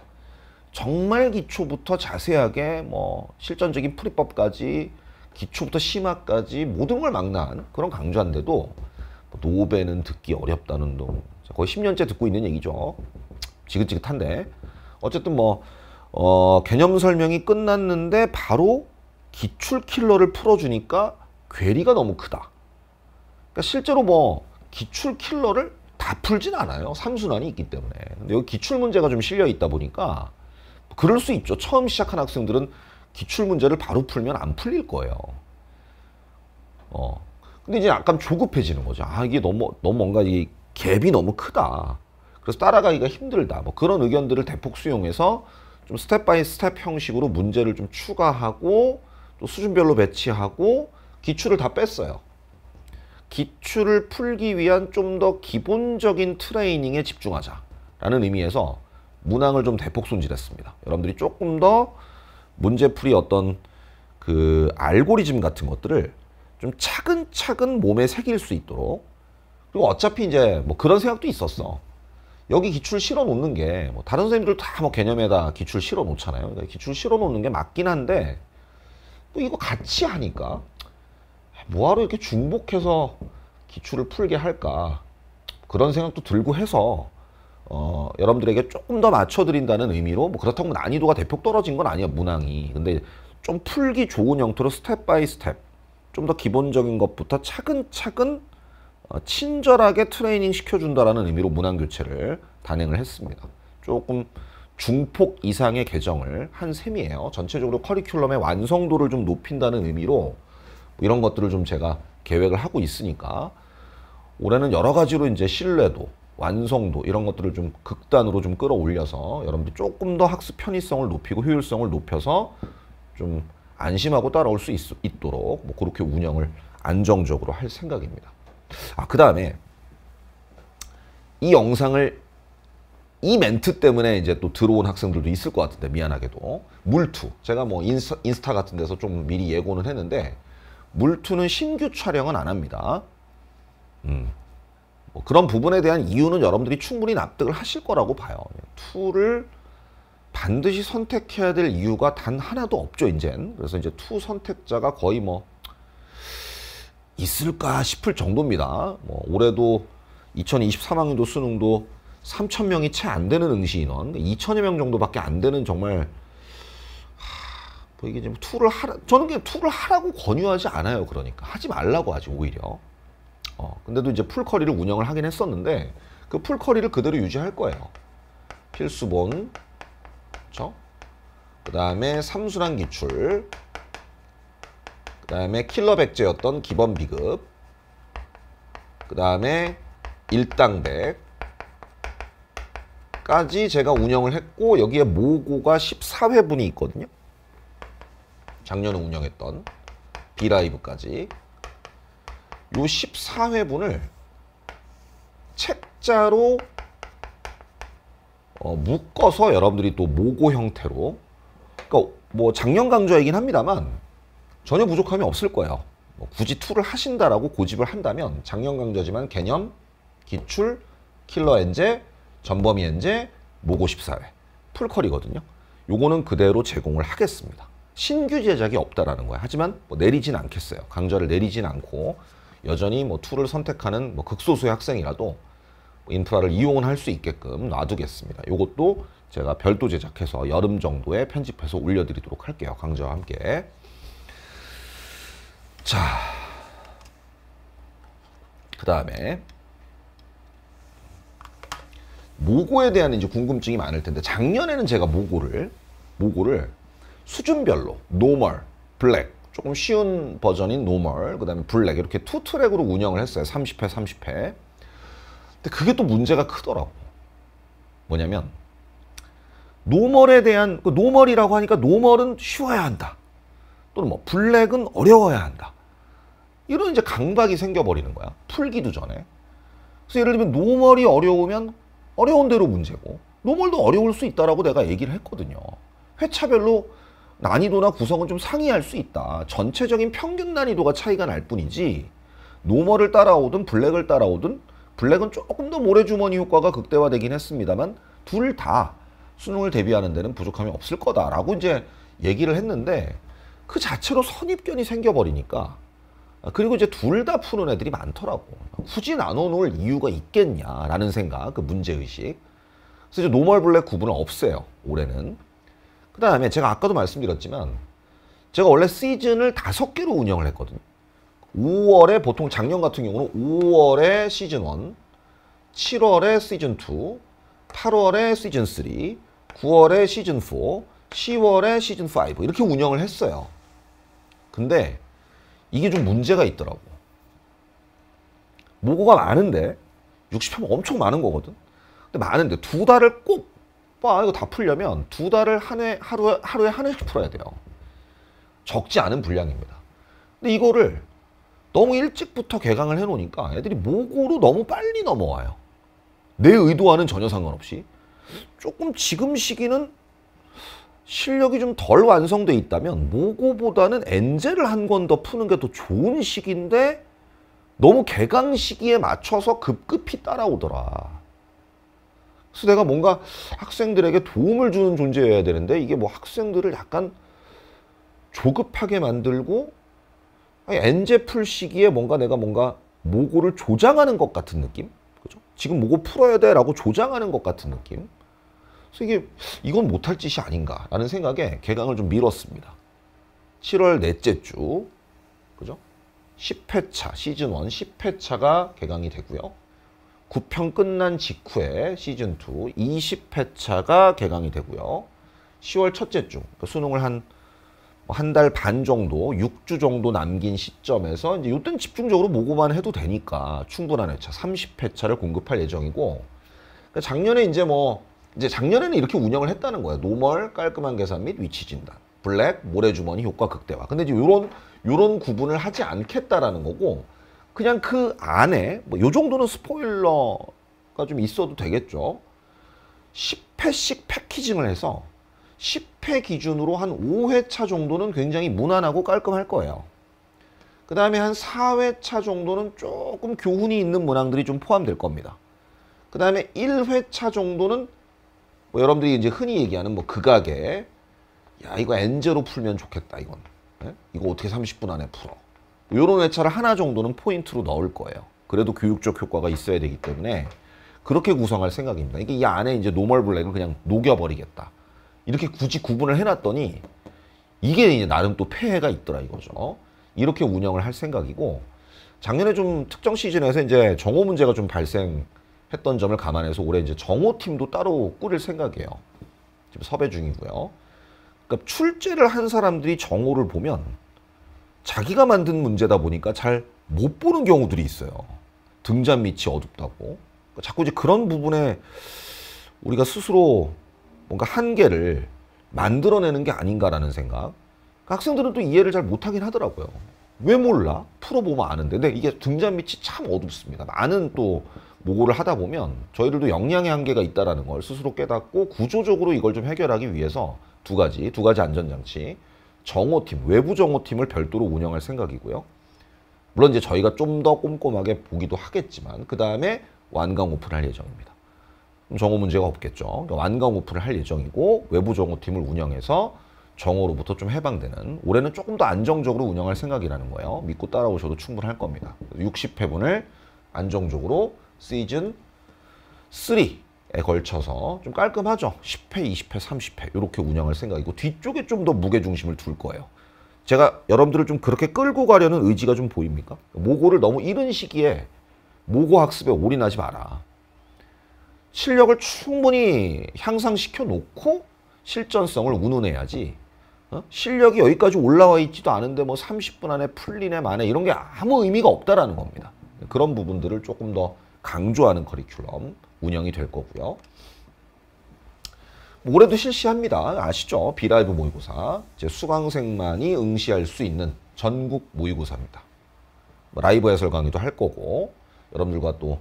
정말 기초부터 자세하게 뭐 실전적인 풀이법까지 기초부터 심화까지 모든 걸 망라한 그런 강좌인데도 뭐 노베는 듣기 어렵다는 동 거의 10년째 듣고 있는 얘기죠. 지긋지긋한데 어쨌든 뭐 어, 개념 설명이 끝났는데 바로 기출 킬러를 풀어주니까 괴리가 너무 크다. 그러니까 실제로 뭐 기출 킬러를 다 풀진 않아요. 삼순환이 있기 때문에. 근데 여기 기출 문제가 좀 실려 있다 보니까 그럴 수 있죠. 처음 시작한 학생들은 기출 문제를 바로 풀면 안 풀릴 거예요. 어. 근데 이제 약간 조급해지는 거죠. 아, 이게 너무, 너무 뭔가 이 갭이 너무 크다. 그래서 따라가기가 힘들다. 뭐 그런 의견들을 대폭 수용해서 좀 스텝 바이 스텝 형식으로 문제를 좀 추가하고 또 수준별로 배치하고 기출을 다 뺐어요. 기출을 풀기 위한 좀 더 기본적인 트레이닝에 집중하자라는 의미에서 문항을 좀 대폭 손질했습니다. 여러분들이 조금 더 문제풀이 어떤 그 알고리즘 같은 것들을 좀 차근차근 몸에 새길 수 있도록 그리고 어차피 이제 뭐 그런 생각도 있었어. 여기 기출 실어 놓는 게 뭐 다른 선생님들 다 뭐 개념에다 기출 실어 놓잖아요. 그러니까 기출 실어 놓는 게 맞긴 한데 또 이거 같이 하니까 뭐하러 이렇게 중복해서 기출을 풀게 할까 그런 생각도 들고 해서 어, 여러분들에게 조금 더 맞춰드린다는 의미로 뭐 그렇다고 뭐 난이도가 대폭 떨어진 건 아니야 문항이 근데 좀 풀기 좋은 형태로 스텝 바이 스텝 좀 더 기본적인 것부터 차근차근 어, 친절하게 트레이닝 시켜준다라는 의미로 문항 교체를 단행을 했습니다 조금 중폭 이상의 개정을 한 셈이에요 전체적으로 커리큘럼의 완성도를 좀 높인다는 의미로 뭐 이런 것들을 좀 제가 계획을 하고 있으니까 올해는 여러 가지로 이제 신뢰도 완성도 이런 것들을 좀 극단으로 좀 끌어올려서 여러분들 조금 더 학습 편의성을 높이고 효율성을 높여서 좀 안심하고 따라올 수 있, 도록 뭐 그렇게 운영을 안정적으로 할 생각입니다. 아, 그 다음에 이 영상을 이 멘트 때문에 이제 또 들어온 학생들도 있을 것 같은데 미안하게도 물투 제가 뭐인스 인스타 같은 데서 좀 미리 예고는 했는데 물투는 신규 촬영은 안 합니다. 음. 뭐 그런 부분에 대한 이유는 여러분들이 충분히 납득을 하실 거라고 봐요. 투를 반드시 선택해야 될 이유가 단 하나도 없죠, 이젠. 그래서 이제 투 선택자가 거의 뭐 있을까 싶을 정도입니다. 뭐 올해도 2023학년도 수능도 3천 명이 채 안 되는 응시 인원, 2천여 명 정도밖에 안 되는 정말 뭐 이게 지금 투를 하라 저는 그냥 투를 하라고 권유하지 않아요. 그러니까 하지 말라고 하지 오히려. 어, 근데도 이제 풀커리를 운영을 하긴 했었는데 그 풀커리를 그대로 유지할 거예요. 필수본, 그쵸? 그 다음에 삼순환 기출, 그 다음에 킬러 백제였던 기본 비급, 그 다음에 일당백, 까지 제가 운영을 했고 여기에 모고가 14회분이 있거든요. 작년에 운영했던 비라이브까지 요 14회분을 책자로 어, 묶어서 여러분들이 또 모고 형태로 그러니까 뭐 작년 강좌이긴 합니다만 전혀 부족함이 없을 거예요. 뭐 굳이 툴을 하신다라고 고집을 한다면 작년 강좌지만 개념, 기출, 킬러 엔제, 전범위 엔제, 모고 14회 풀컬이거든요. 요거는 그대로 제공을 하겠습니다. 신규 제작이 없다라는 거예요 하지만 뭐 내리진 않겠어요. 강좌를 내리진 않고 여전히 뭐 툴을 선택하는 뭐 극소수의 학생이라도 뭐 인프라를 이용은 할수 있게끔 놔두겠습니다. 이것도 제가 별도 제작해서 여름 정도에 편집해서 올려드리도록 할게요. 강좌와 함께. 자, 그 다음에 모고에 대한 이제 궁금증이 많을 텐데 작년에는 제가 모고를 모고를 수준별로 노멀, 블랙, 조금 쉬운 버전인 노멀, 그 다음에 블랙 이렇게 투 트랙으로 운영을 했어요. 30회, 30회. 근데 그게 또 문제가 크더라고. 뭐냐면 노멀에 대한 그 노멀이라고 하니까 노멀은 쉬워야 한다. 또는 뭐 블랙은 어려워야 한다. 이런 이제 강박이 생겨버리는 거야. 풀기도 전에. 그래서 예를 들면 노멀이 어려우면 어려운 대로 문제고 노멀도 어려울 수 있다라고 내가 얘기를 했거든요. 회차별로 난이도나 구성은 좀 상이할 수 있다. 전체적인 평균 난이도가 차이가 날 뿐이지 노멀을 따라오든 블랙을 따라오든 블랙은 조금 더 모래주머니 효과가 극대화되긴 했습니다만 둘 다 수능을 대비하는 데는 부족함이 없을 거다라고 이제 얘기를 했는데 그 자체로 선입견이 생겨버리니까 그리고 이제 둘 다 푸는 애들이 많더라고 굳이 나눠놓을 이유가 있겠냐라는 생각 그 문제의식 그래서 이제 노멀 블랙 구분을 없애요 올해는 그 다음에 제가 아까도 말씀드렸지만 제가 원래 시즌을 다섯 개로 운영을 했거든요. 5월에 보통 작년 같은 경우는 5월에 시즌 1, 7월에 시즌 2, 8월에 시즌 3, 9월에 시즌 4, 10월에 시즌 5 이렇게 운영을 했어요. 근데 이게 좀 문제가 있더라고. 모고가 많은데 60편 엄청 많은 거거든. 근데 많은데 두 달을 꼭빠 이거 다 풀려면 두 달을 한 해 하루에 하루에 한 회씩 풀어야 돼요. 적지 않은 분량입니다. 근데 이거를 너무 일찍부터 개강을 해놓으니까 애들이 모고로 너무 빨리 넘어와요. 내 의도와는 전혀 상관없이 조금 지금 시기는 실력이 좀 덜 완성돼 있다면 모고보다는 엔젤을 한 권 더 푸는 게 더 좋은 시기인데 너무 개강 시기에 맞춰서 급급히 따라오더라. 그래서 내가 뭔가 학생들에게 도움을 주는 존재여야 되는데 이게 뭐 학생들을 약간 조급하게 만들고 엔제풀 시기에 뭔가 내가 뭔가 모고를 조장하는 것 같은 느낌? 그죠? 지금 모고 풀어야 돼 라고 조장하는 것 같은 느낌? 그래서 이게 이건 못할 짓이 아닌가 라는 생각에 개강을 좀 미뤘습니다. 7월 넷째 주 그죠? 10회차 시즌 1 10회차가 개강이 되고요. 9편 끝난 직후에 시즌2 20회차가 개강이 되고요. 10월 첫째 주, 그러니까 수능을 한 한 달반 뭐 정도, 6주 정도 남긴 시점에서 이제 이땐 집중적으로 모고만 해도 되니까 충분한 회차, 30회차를 공급할 예정이고 그러니까 작년에 이제 뭐 이제 작년에는 이렇게 운영을 했다는 거예요. 노멀, 깔끔한 계산 및 위치 진단, 블랙, 모래주머니 효과 극대화. 근데 이제 요런 요런 구분을 하지 않겠다라는 거고 그냥 그 안에 뭐요 정도는 스포일러가 좀 있어도 되겠죠. 10회씩 패키징을 해서 10회 기준으로 한 5회차 정도는 굉장히 무난하고 깔끔할 거예요. 그 다음에 한 4회차 정도는 조금 교훈이 있는 문항들이 좀 포함될 겁니다. 그 다음에 1회차 정도는 뭐 여러분들이 이제 흔히 얘기하는 뭐 극악의 야 이거 엔제로 풀면 좋겠다 이건 네? 이거 어떻게 30분 안에 풀어 이런 회차를 하나 정도는 포인트로 넣을 거예요. 그래도 교육적 효과가 있어야 되기 때문에 그렇게 구성할 생각입니다. 이게 이 안에 이제 노멀 블랙을 그냥 녹여버리겠다. 이렇게 굳이 구분을 해놨더니 이게 이제 나름 또 폐해가 있더라 이거죠. 이렇게 운영을 할 생각이고 작년에 좀 특정 시즌에서 이제 정오 문제가 좀 발생했던 점을 감안해서 올해 이제 정오 팀도 따로 꾸릴 생각이에요. 지금 섭외 중이고요. 그러니까 출제를 한 사람들이 정오를 보면 자기가 만든 문제다 보니까 잘 못 보는 경우들이 있어요. 등잔 밑이 어둡다고. 자꾸 이제 그런 부분에 우리가 스스로 뭔가 한계를 만들어내는 게 아닌가라는 생각. 학생들은 또 이해를 잘 못하긴 하더라고요. 왜 몰라? 풀어보면 아는데. 근데 이게 등잔 밑이 참 어둡습니다. 많은 또 모고를 하다 보면 저희들도 역량의 한계가 있다는 걸 스스로 깨닫고 구조적으로 이걸 좀 해결하기 위해서 두 가지, 두 가지 안전장치. 정호팀, 외부 정호팀을 별도로 운영할 생각이고요. 물론 이제 저희가 좀 더 꼼꼼하게 보기도 하겠지만 그 다음에 완강 오픈할 예정입니다. 정호 문제가 없겠죠. 그러니까 완강 오픈을 할 예정이고 외부 정호팀을 운영해서 정호로부터 좀 해방되는 올해는 조금 더 안정적으로 운영할 생각이라는 거예요. 믿고 따라오셔도 충분할 겁니다. 60회분을 안정적으로 시즌 3에 걸쳐서 좀 깔끔하죠. 10회, 20회, 30회 이렇게 운영할 생각이고 뒤쪽에 좀 더 무게 중심을 둘 거예요. 제가 여러분들을 좀 그렇게 끌고 가려는 의지가 좀 보입니까? 모고를 너무 이른 시기에 모고 학습에 올인하지 마라. 실력을 충분히 향상시켜 놓고 실전성을 운운해야지. 어? 실력이 여기까지 올라와 있지도 않은데 뭐 30분 안에 풀리네 마네 이런 게 아무 의미가 없다라는 겁니다. 그런 부분들을 조금 더 강조하는 커리큘럼 운영이 될 거고요. 올해도 실시합니다. 아시죠? 비라이브 모의고사. 이제 수강생만이 응시할 수 있는 전국 모의고사입니다. 뭐 라이브 해설 강의도 할 거고 여러분들과 또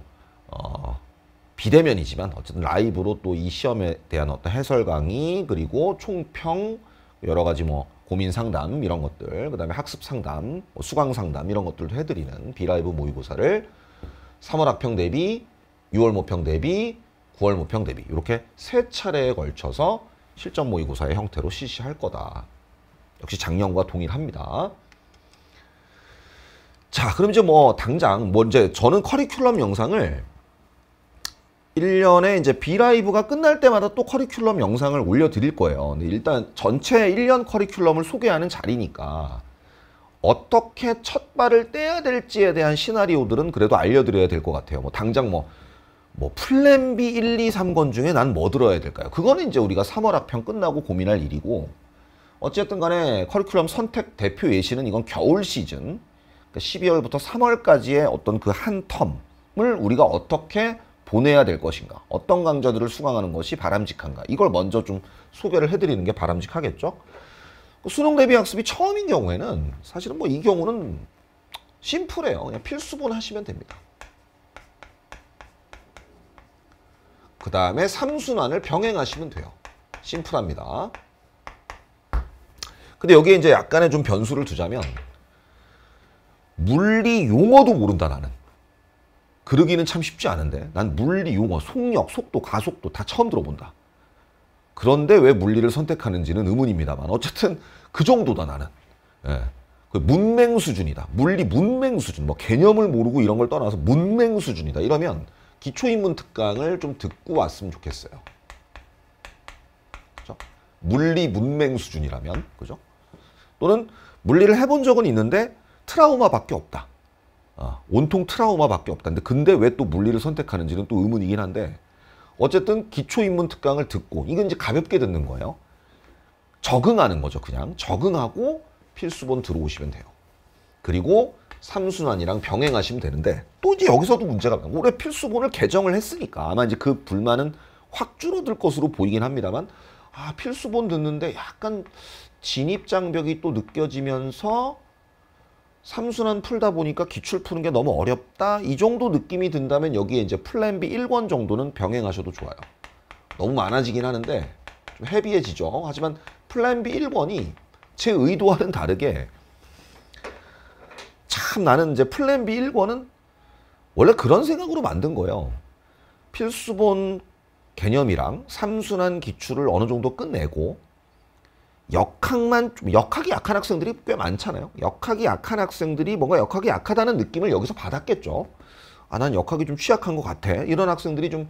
어, 비대면이지만 어쨌든 라이브로 또 이 시험에 대한 어떤 해설 강의 그리고 총평 여러 가지 뭐 고민 상담 이런 것들 그다음에 학습 상담 뭐 수강 상담 이런 것들도 해드리는 비라이브 모의고사를 3월 학평 대비 6월 모평 대비 9월 모평 대비 이렇게 세 차례에 걸쳐서 실전 모의고사의 형태로 실시할 거다. 역시 작년과 동일합니다. 자, 그럼 이제 뭐 당장 뭐 이제 저는 커리큘럼 영상을 1년에 이제 비라이브가 끝날 때마다 또 커리큘럼 영상을 올려 드릴 거예요. 근데 일단 전체 1년 커리큘럼을 소개하는 자리니까 어떻게 첫 발을 떼야 될지에 대한 시나리오들은 그래도 알려 드려야 될 것 같아요. 뭐 당장 뭐뭐 플랜 B 1, 2, 3권 중에 난 뭐 들어야 될까요? 그거는 이제 우리가 3월 학평 끝나고 고민할 일이고 어쨌든 간에 커리큘럼 선택 대표 예시는 이건 겨울 시즌 그러니까 12월부터 3월까지의 어떤 그 한 텀을 우리가 어떻게 보내야 될 것인가 어떤 강좌들을 수강하는 것이 바람직한가 이걸 먼저 좀 소개를 해드리는 게 바람직하겠죠 그 수능 대비 학습이 처음인 경우에는 사실은 뭐 이 경우는 심플해요 그냥 필수본 하시면 됩니다 그 다음에 3순환을 병행하시면 돼요. 심플합니다. 근데 여기에 이제 약간의 좀 변수를 두자면 물리 용어도 모른다 나는. 그러기는 참 쉽지 않은데 난 물리 용어, 속력, 속도, 가속도 다 처음 들어본다. 그런데 왜 물리를 선택하는지는 의문입니다만 어쨌든 그 정도다 나는. 예. 그 문맹 수준이다. 물리 문맹 수준. 뭐 개념을 모르고 이런 걸 떠나서 문맹 수준이다. 이러면 기초인문 특강을 좀 듣고 왔으면 좋겠어요. 그죠? 물리 문맹 수준이라면 그죠? 또는 물리를 해본 적은 있는데 트라우마밖에 없다. 어, 온통 트라우마밖에 없다. 근데, 근데 왜 또 물리를 선택하는지는 또 의문이긴 한데 어쨌든 기초인문 특강을 듣고 이건 이제 가볍게 듣는 거예요. 적응하는 거죠. 그냥 적응하고 필수본 들어오시면 돼요. 그리고 3순환이랑 병행하시면 되는데 또 이제 여기서도 문제가 올해 필수본을 개정을 했으니까 아마 이제 그 불만은 확 줄어들 것으로 보이긴 합니다만 아 필수본 듣는데 약간 진입장벽이 또 느껴지면서 3순환 풀다 보니까 기출 푸는 게 너무 어렵다 이 정도 느낌이 든다면 여기에 이제 플랜 B 1권 정도는 병행하셔도 좋아요 너무 많아지긴 하는데 좀 헤비해지죠 하지만 플랜 B 1권이 제 의도와는 다르게 참 나는 이제 플랜 B 1권은 원래 그런 생각으로 만든 거예요. 필수본 개념이랑 삼순환 기출을 어느 정도 끝내고 역학만 좀 역학이 약한 학생들이 꽤 많잖아요. 역학이 약한 학생들이 뭔가 역학이 약하다는 느낌을 여기서 받았겠죠. 아, 난 역학이 좀 취약한 것 같아. 이런 학생들이 좀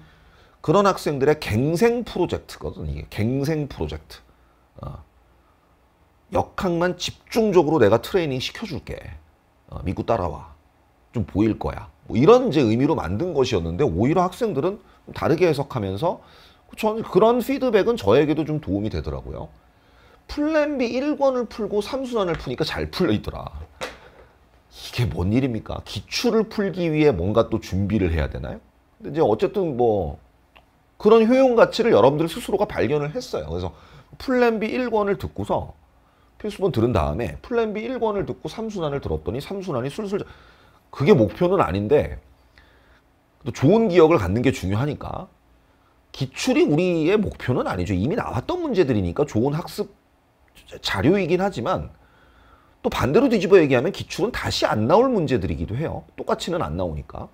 그런 학생들의 갱생 프로젝트거든. 이게 갱생 프로젝트. 어. 역학만 집중적으로 내가 트레이닝 시켜줄게. 어, 믿고 따라와. 좀 보일 거야. 뭐 이런 이제 의미로 만든 것이었는데 오히려 학생들은 다르게 해석하면서 전 그런 피드백은 저에게도 좀 도움이 되더라고요. 플랜 B 1권을 풀고 3순환을 푸니까 잘 풀리더라. 이게 뭔 일입니까? 기출을 풀기 위해 뭔가 또 준비를 해야 되나요? 근데 이제 어쨌든 뭐 그런 효용 가치를 여러분들 스스로가 발견을 했어요. 그래서 플랜 B 1권을 듣고서 필수본 들은 다음에 플랜 B 1권을 듣고 3순환을 들었더니 3순환이 술술 그게 목표는 아닌데 또 좋은 기억을 갖는 게 중요하니까 기출이 우리의 목표는 아니죠. 이미 나왔던 문제들이니까 좋은 학습 자료이긴 하지만 또 반대로 뒤집어 얘기하면 기출은 다시 안 나올 문제들이기도 해요. 똑같이는 안 나오니까.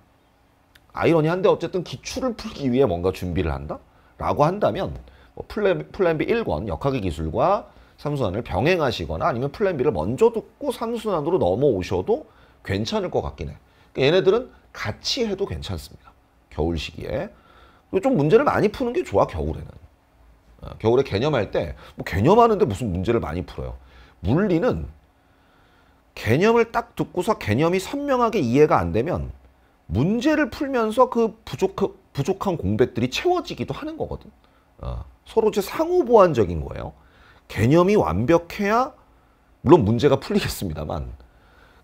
아이러니한데 어쨌든 기출을 풀기 위해 뭔가 준비를 한다? 라고 한다면 뭐 플랜, 플랜 B 1권 역학의 기술과 3순환을 병행하시거나 아니면 플랜 B를 먼저 듣고 3순환으로 넘어오셔도 괜찮을 것 같긴 해. 그러니까 얘네들은 같이 해도 괜찮습니다. 겨울 시기에. 좀 문제를 많이 푸는 게 좋아, 겨울에는. 어, 겨울에 개념할 때, 뭐 개념하는데 무슨 문제를 많이 풀어요. 물리는 개념을 딱 듣고서 개념이 선명하게 이해가 안 되면 문제를 풀면서 그 부족, 부족한 공백들이 채워지기도 하는 거거든. 어, 서로 제 상호 보완적인 거예요. 개념이 완벽해야 물론 문제가 풀리겠습니다만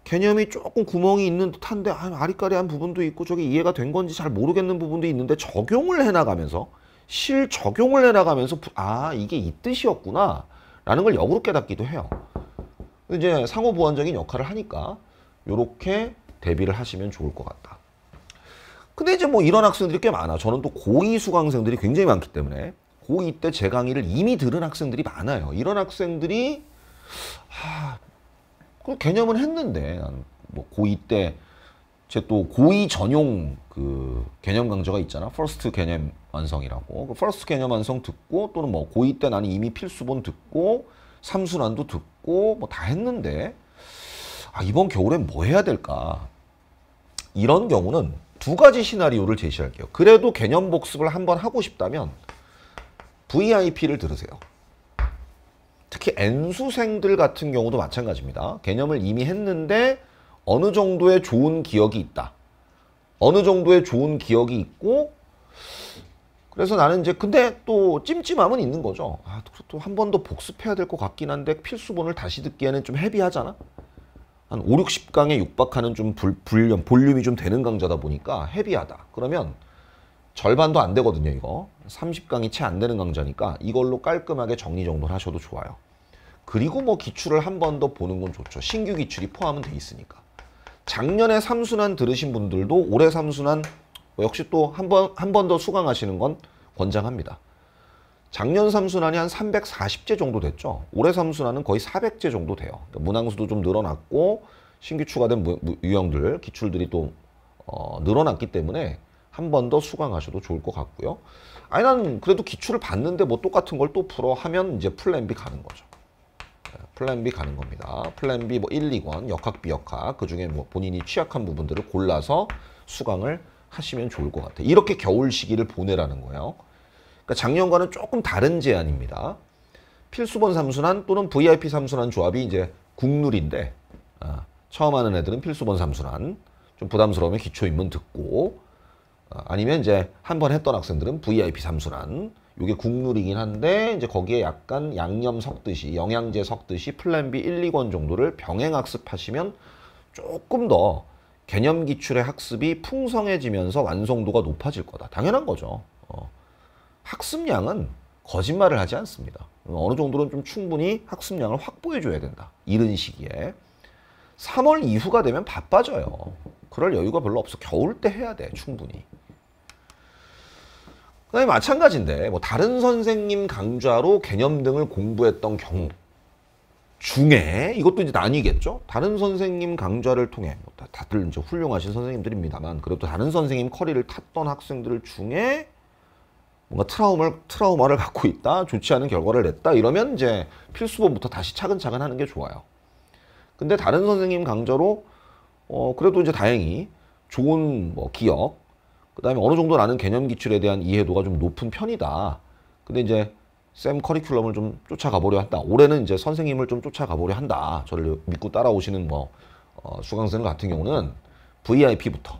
개념이 조금 구멍이 있는 듯한데 아, 아리까리한 부분도 있고 저게 이해가 된 건지 잘 모르겠는 부분도 있는데 적용을 해나가면서 실 적용을 해나가면서 아 이게 이 뜻이었구나 라는 걸 역으로 깨닫기도 해요. 이제 상호 보완적인 역할을 하니까 이렇게 대비를 하시면 좋을 것 같다. 근데 이제 뭐 이런 학생들이 꽤 많아. 저는 또 고2 수강생들이 굉장히 많기 때문에 고2 때 제 강의를 이미 들은 학생들이 많아요. 이런 학생들이 하, 그 개념은 했는데 뭐 고2 때제 또 고2 전용 그 개념 강좌가 있잖아. 퍼스트 개념 완성이라고. 그 퍼스트 개념 완성 듣고 또는 뭐 고2 때 나는 이미 필수본 듣고 삼순환도 듣고 뭐 다 했는데 아, 이번 겨울엔 뭐 해야 될까? 이런 경우는 두 가지 시나리오를 제시할게요. 그래도 개념 복습을 한 번 하고 싶다면 VIP를 들으세요. 특히 N수생들 같은 경우도 마찬가지입니다. 개념을 이미 했는데 어느 정도의 좋은 기억이 있다. 어느 정도의 좋은 기억이 있고 그래서 나는 이제 근데 또 찜찜함은 있는 거죠. 아, 또 한 번 더 복습해야 될 것 같긴 한데 필수본을 다시 듣기에는 좀 헤비하잖아. 한 5, 60강에 육박하는 좀 불, 불, 볼륨이 좀 되는 강좌다 보니까 헤비하다. 그러면 절반도 안 되거든요, 이거. 30강이 채 안 되는 강좌니까 이걸로 깔끔하게 정리 정돈 하셔도 좋아요. 그리고 뭐 기출을 한 번 더 보는 건 좋죠. 신규 기출이 포함은 돼 있으니까. 작년에 3순환 들으신 분들도 올해 3순환 뭐 역시 또 한 번 한 번 더 수강하시는 건 권장합니다. 작년 3순환이 한 340제 정도 됐죠. 올해 3순환은 거의 400제 정도 돼요. 그러니까 문항수도 좀 늘어났고 신규 추가된 유형들, 기출들이 또 어, 늘어났기 때문에 한번더 수강하셔도 좋을 것 같고요. 아니 난 그래도 기출을 봤는데 뭐 똑같은 걸 또 풀어 하면 이제 플랜 B 가는 거죠. 네, 플랜 B 가는 겁니다. 플랜 B 뭐 1, 2권, 역학, 비역학 그 중에 뭐 본인이 취약한 부분들을 골라서 수강을 하시면 좋을 것 같아요. 이렇게 겨울 시기를 보내라는 거예요. 그러니까 작년과는 조금 다른 제안입니다. 필수본 삼순환 또는 VIP 삼순환 조합이 이제 국룰인데 아, 처음 하는 애들은 필수본 삼순환 좀 부담스러우면 기초인문 듣고 아, 아니면 이제 한 번 했던 학생들은 VIP 삼순환 이게 국룰이긴 한데 이제 거기에 약간 양념 섞듯이 영양제 섞듯이 플랜 B 1, 2권 정도를 병행 학습하시면 조금 더 개념 기출의 학습이 풍성해지면서 완성도가 높아질 거다. 당연한 거죠. 어. 학습량은 거짓말을 하지 않습니다. 어, 어느 정도는 좀 충분히 학습량을 확보해 줘야 된다. 이른 시기에. 3월 이후가 되면 바빠져요. 그럴 여유가 별로 없어. 겨울 때 해야 돼, 충분히. 그다음에 마찬가지인데 뭐 다른 선생님 강좌로 개념 등을 공부했던 경우 중에 이것도 이제 나뉘겠죠. 다른 선생님 강좌를 통해 뭐 다들 이제 훌륭하신 선생님들입니다만 그래도 다른 선생님 커리를 탔던 학생들 중에 뭔가 트라우마를, 트라우마를 갖고 있다, 좋지 않은 결과를 냈다 이러면 이제 필수본부터 다시 차근차근 하는 게 좋아요. 근데 다른 선생님 강좌로 어 그래도 이제 다행히 좋은 뭐 기억 그다음에 어느 정도 나는 개념 기출에 대한 이해도가 좀 높은 편이다. 근데 이제 쌤 커리큘럼을 좀 쫓아가 보려 한다. 올해는 이제 선생님을 좀 쫓아가 보려 한다. 저를 믿고 따라오시는 뭐 어, 수강생 같은 경우는 VIP부터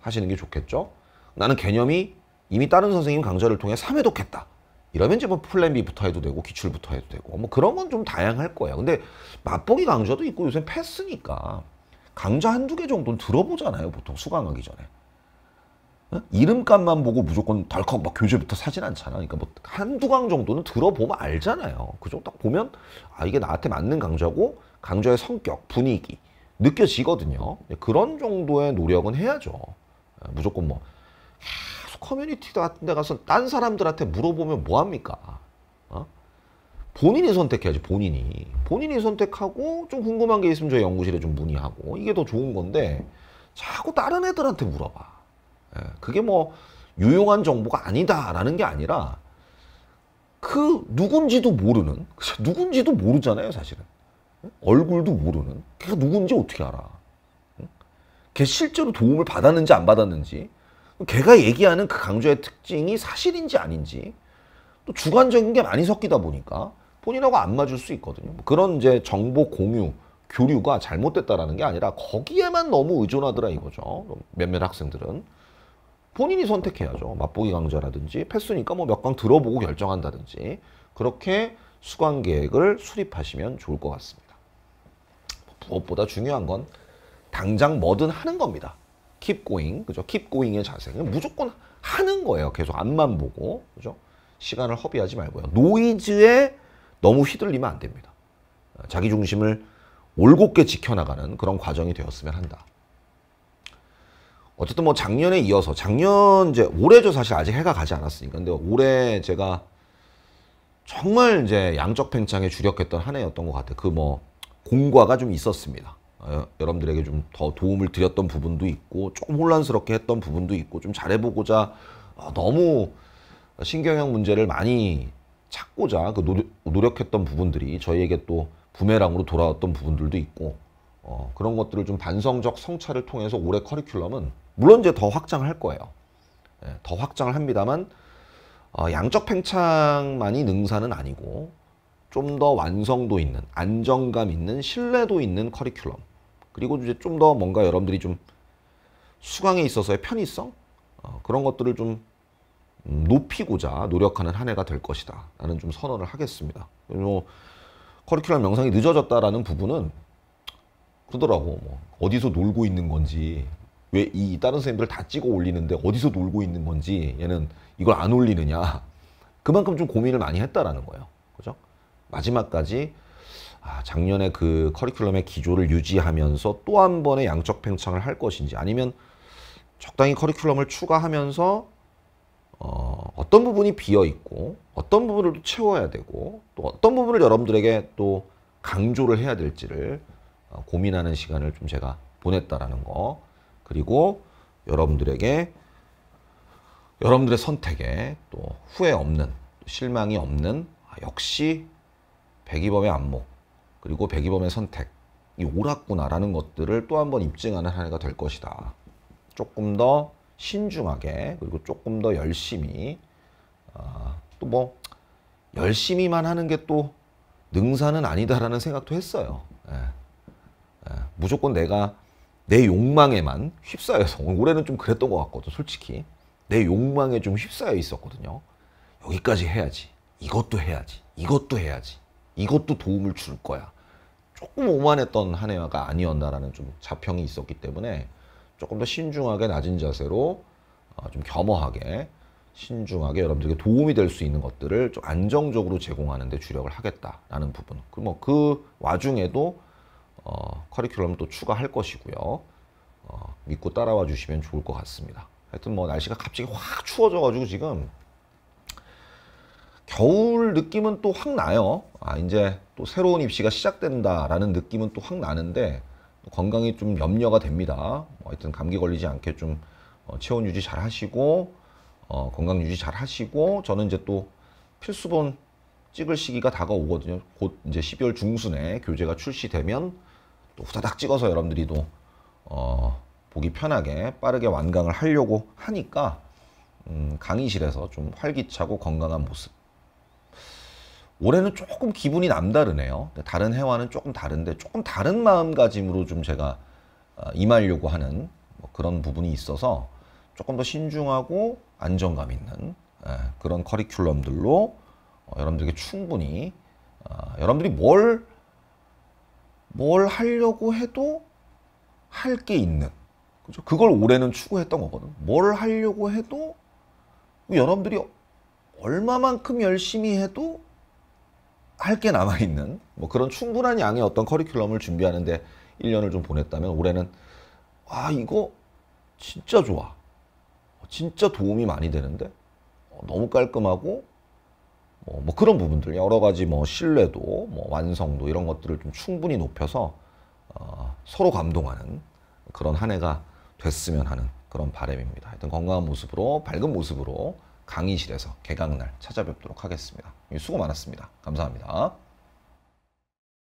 하시는 게 좋겠죠. 나는 개념이 이미 다른 선생님 강좌를 통해 3회 독했다. 이러면 이제 뭐 플랜 B부터 해도 되고 기출부터 해도 되고 뭐 그런 건 좀 다양할 거예요. 근데 맛보기 강좌도 있고 요새 패스니까 강좌 한두 개 정도는 들어보잖아요. 보통 수강하기 전에. 어? 이름값만 보고 무조건 덜컥 막 교재부터 사진 않잖아. 그러니까 뭐 한두 강 정도는 들어보면 알잖아요. 그 정도 딱 보면 아 이게 나한테 맞는 강좌고 강좌의 성격, 분위기 느껴지거든요. 네, 그런 정도의 노력은 해야죠. 어, 무조건 뭐 계속 커뮤니티 같은 데 가서 딴 사람들한테 물어보면 뭐합니까? 어? 본인이 선택해야지 본인이. 본인이 선택하고 좀 궁금한 게 있으면 저희 연구실에 좀 문의하고 이게 더 좋은 건데 자꾸 다른 애들한테 물어봐. 예, 그게 뭐 유용한 정보가 아니다라는 게 아니라 그 누군지도 모르는 누군지도 모르잖아요 사실은 얼굴도 모르는 걔가 그러니까 누군지 어떻게 알아 걔 실제로 도움을 받았는지 안 받았는지 걔가 얘기하는 그 강조의 특징이 사실인지 아닌지 또 주관적인 게 많이 섞이다 보니까 본인하고 안 맞을 수 있거든요 뭐 그런 이제 정보 공유 교류가 잘못됐다라는 게 아니라 거기에만 너무 의존하더라 이거죠 몇몇 학생들은 본인이 선택해야죠. 맛보기 강좌라든지 패스니까 뭐 몇 강 들어보고 결정한다든지 그렇게 수강 계획을 수립하시면 좋을 것 같습니다. 무엇보다 중요한 건 당장 뭐든 하는 겁니다. keep going, 그죠? keep going의 자세는 무조건 하는 거예요. 계속 앞만 보고, 그죠? 시간을 허비하지 말고요. 노이즈에 너무 휘둘리면 안 됩니다. 자기 중심을 올곧게 지켜나가는 그런 과정이 되었으면 한다. 어쨌든 뭐 작년에 이어서 작년 이제 올해죠 사실 아직 해가 가지 않았으니까 근데 올해 제가 정말 이제 양적 팽창에 주력했던 한 해였던 것 같아요. 그 뭐 공과가 좀 있었습니다. 어, 여러분들에게 좀 더 도움을 드렸던 부분도 있고 조금 혼란스럽게 했던 부분도 있고 좀 잘해보고자 어, 너무 신경형 문제를 많이 찾고자 그 노력, 노력했던 부분들이 저희에게 또 부메랑으로 돌아왔던 부분들도 있고 어, 그런 것들을 좀 반성적 성찰을 통해서 올해 커리큘럼은 물론 이제 더 확장을 할 거예요. 예, 더 확장을 합니다만 어, 양적 팽창만이 능사는 아니고 좀 더 완성도 있는 안정감 있는 신뢰도 있는 커리큘럼 그리고 이제 좀 더 뭔가 여러분들이 좀 수강에 있어서의 편의성 어, 그런 것들을 좀 음, 높이고자 노력하는 한 해가 될 것이다 라는 좀 선언을 하겠습니다. 뭐 커리큘럼 영상이 늦어졌다라는 부분은 그러더라고 뭐 어디서 놀고 있는 건지 왜이 다른 선생님들 다 찍어 올리는데 어디서 놀고 있는 건지 얘는 이걸 안 올리느냐. 그만큼 좀 고민을 많이 했다라는 거예요. 그죠? 마지막까지 아, 작년에 그 커리큘럼의 기조를 유지하면서 또 한 번의 양적 팽창을 할 것인지 아니면 적당히 커리큘럼을 추가하면서 어, 어떤 부분이 비어 있고 어떤 부분을 또 채워야 되고 또 어떤 부분을 여러분들에게 또 강조를 해야 될지를 어, 고민하는 시간을 좀 제가 보냈다라는 거 그리고 여러분들에게 여러분들의 선택에 또 후회 없는 실망이 없는 아, 역시 백이범의 안목 그리고 백이범의 선택이 옳았구나라는 것들을 또 한 번 입증하는 한 해가 될 것이다. 조금 더 신중하게 그리고 조금 더 열심히 어, 아, 또뭐 열심히만 하는 게 또 능사는 아니다라는 생각도 했어요. 예. 예. 무조건 내가 내 욕망에만 휩싸여서 올해는 좀 그랬던 것 같거든 솔직히 내 욕망에 좀 휩싸여 있었거든요 여기까지 해야지 이것도 해야지 이것도 해야지 이것도 도움을 줄 거야 조금 오만했던 한 해가 아니었나라는 좀 자평이 있었기 때문에 조금 더 신중하게 낮은 자세로 어, 좀 겸허하게 신중하게 여러분들에게 도움이 될 수 있는 것들을 좀 안정적으로 제공하는 데 주력을 하겠다라는 부분 그뭐그 와중에도 어, 커리큘럼을 또 추가할 것이고요. 어, 믿고 따라와 주시면 좋을 것 같습니다. 하여튼 뭐 날씨가 갑자기 확 추워져가지고 지금 겨울 느낌은 또 확 나요. 아, 이제 또 새로운 입시가 시작된다라는 느낌은 또 확 나는데 건강이 좀 염려가 됩니다. 뭐 하여튼 감기 걸리지 않게 좀 어, 체온 유지 잘 하시고 어, 건강 유지 잘 하시고 저는 이제 또 필수본 찍을 시기가 다가오거든요. 곧 이제 12월 중순에 교재가 출시되면 또 후다닥 찍어서 여러분들이 또 어, 보기 편하게 빠르게 완강을 하려고 하니까 음, 강의실에서 좀 활기차고 건강한 모습. 올해는 조금 기분이 남다르네요. 다른 해와는 조금 다른데 조금 다른 마음가짐으로 좀 제가 어, 임하려고 하는 뭐 그런 부분이 있어서 조금 더 신중하고 안정감 있는 예, 그런 커리큘럼들로 어, 여러분들에게 충분히 어, 여러분들이 뭘뭘 하려고 해도 할 게 있는 그죠? 그걸 올해는 추구했던 거거든. 뭘 하려고 해도 여러분들이 얼마만큼 열심히 해도 할 게 남아 있는 뭐 그런 충분한 양의 어떤 커리큘럼을 준비하는데 1년을 좀 보냈다면 올해는 아 이거 진짜 좋아. 진짜 도움이 많이 되는데 어, 너무 깔끔하고 어, 뭐 그런 부분들 여러 가지 뭐 신뢰도 뭐 완성도 이런 것들을 좀 충분히 높여서 어, 서로 감동하는 그런 한 해가 됐으면 하는 그런 바램입니다. 하여튼 건강한 모습으로 밝은 모습으로 강의실에서 개강날 찾아뵙도록 하겠습니다. 수고 많았습니다. 감사합니다.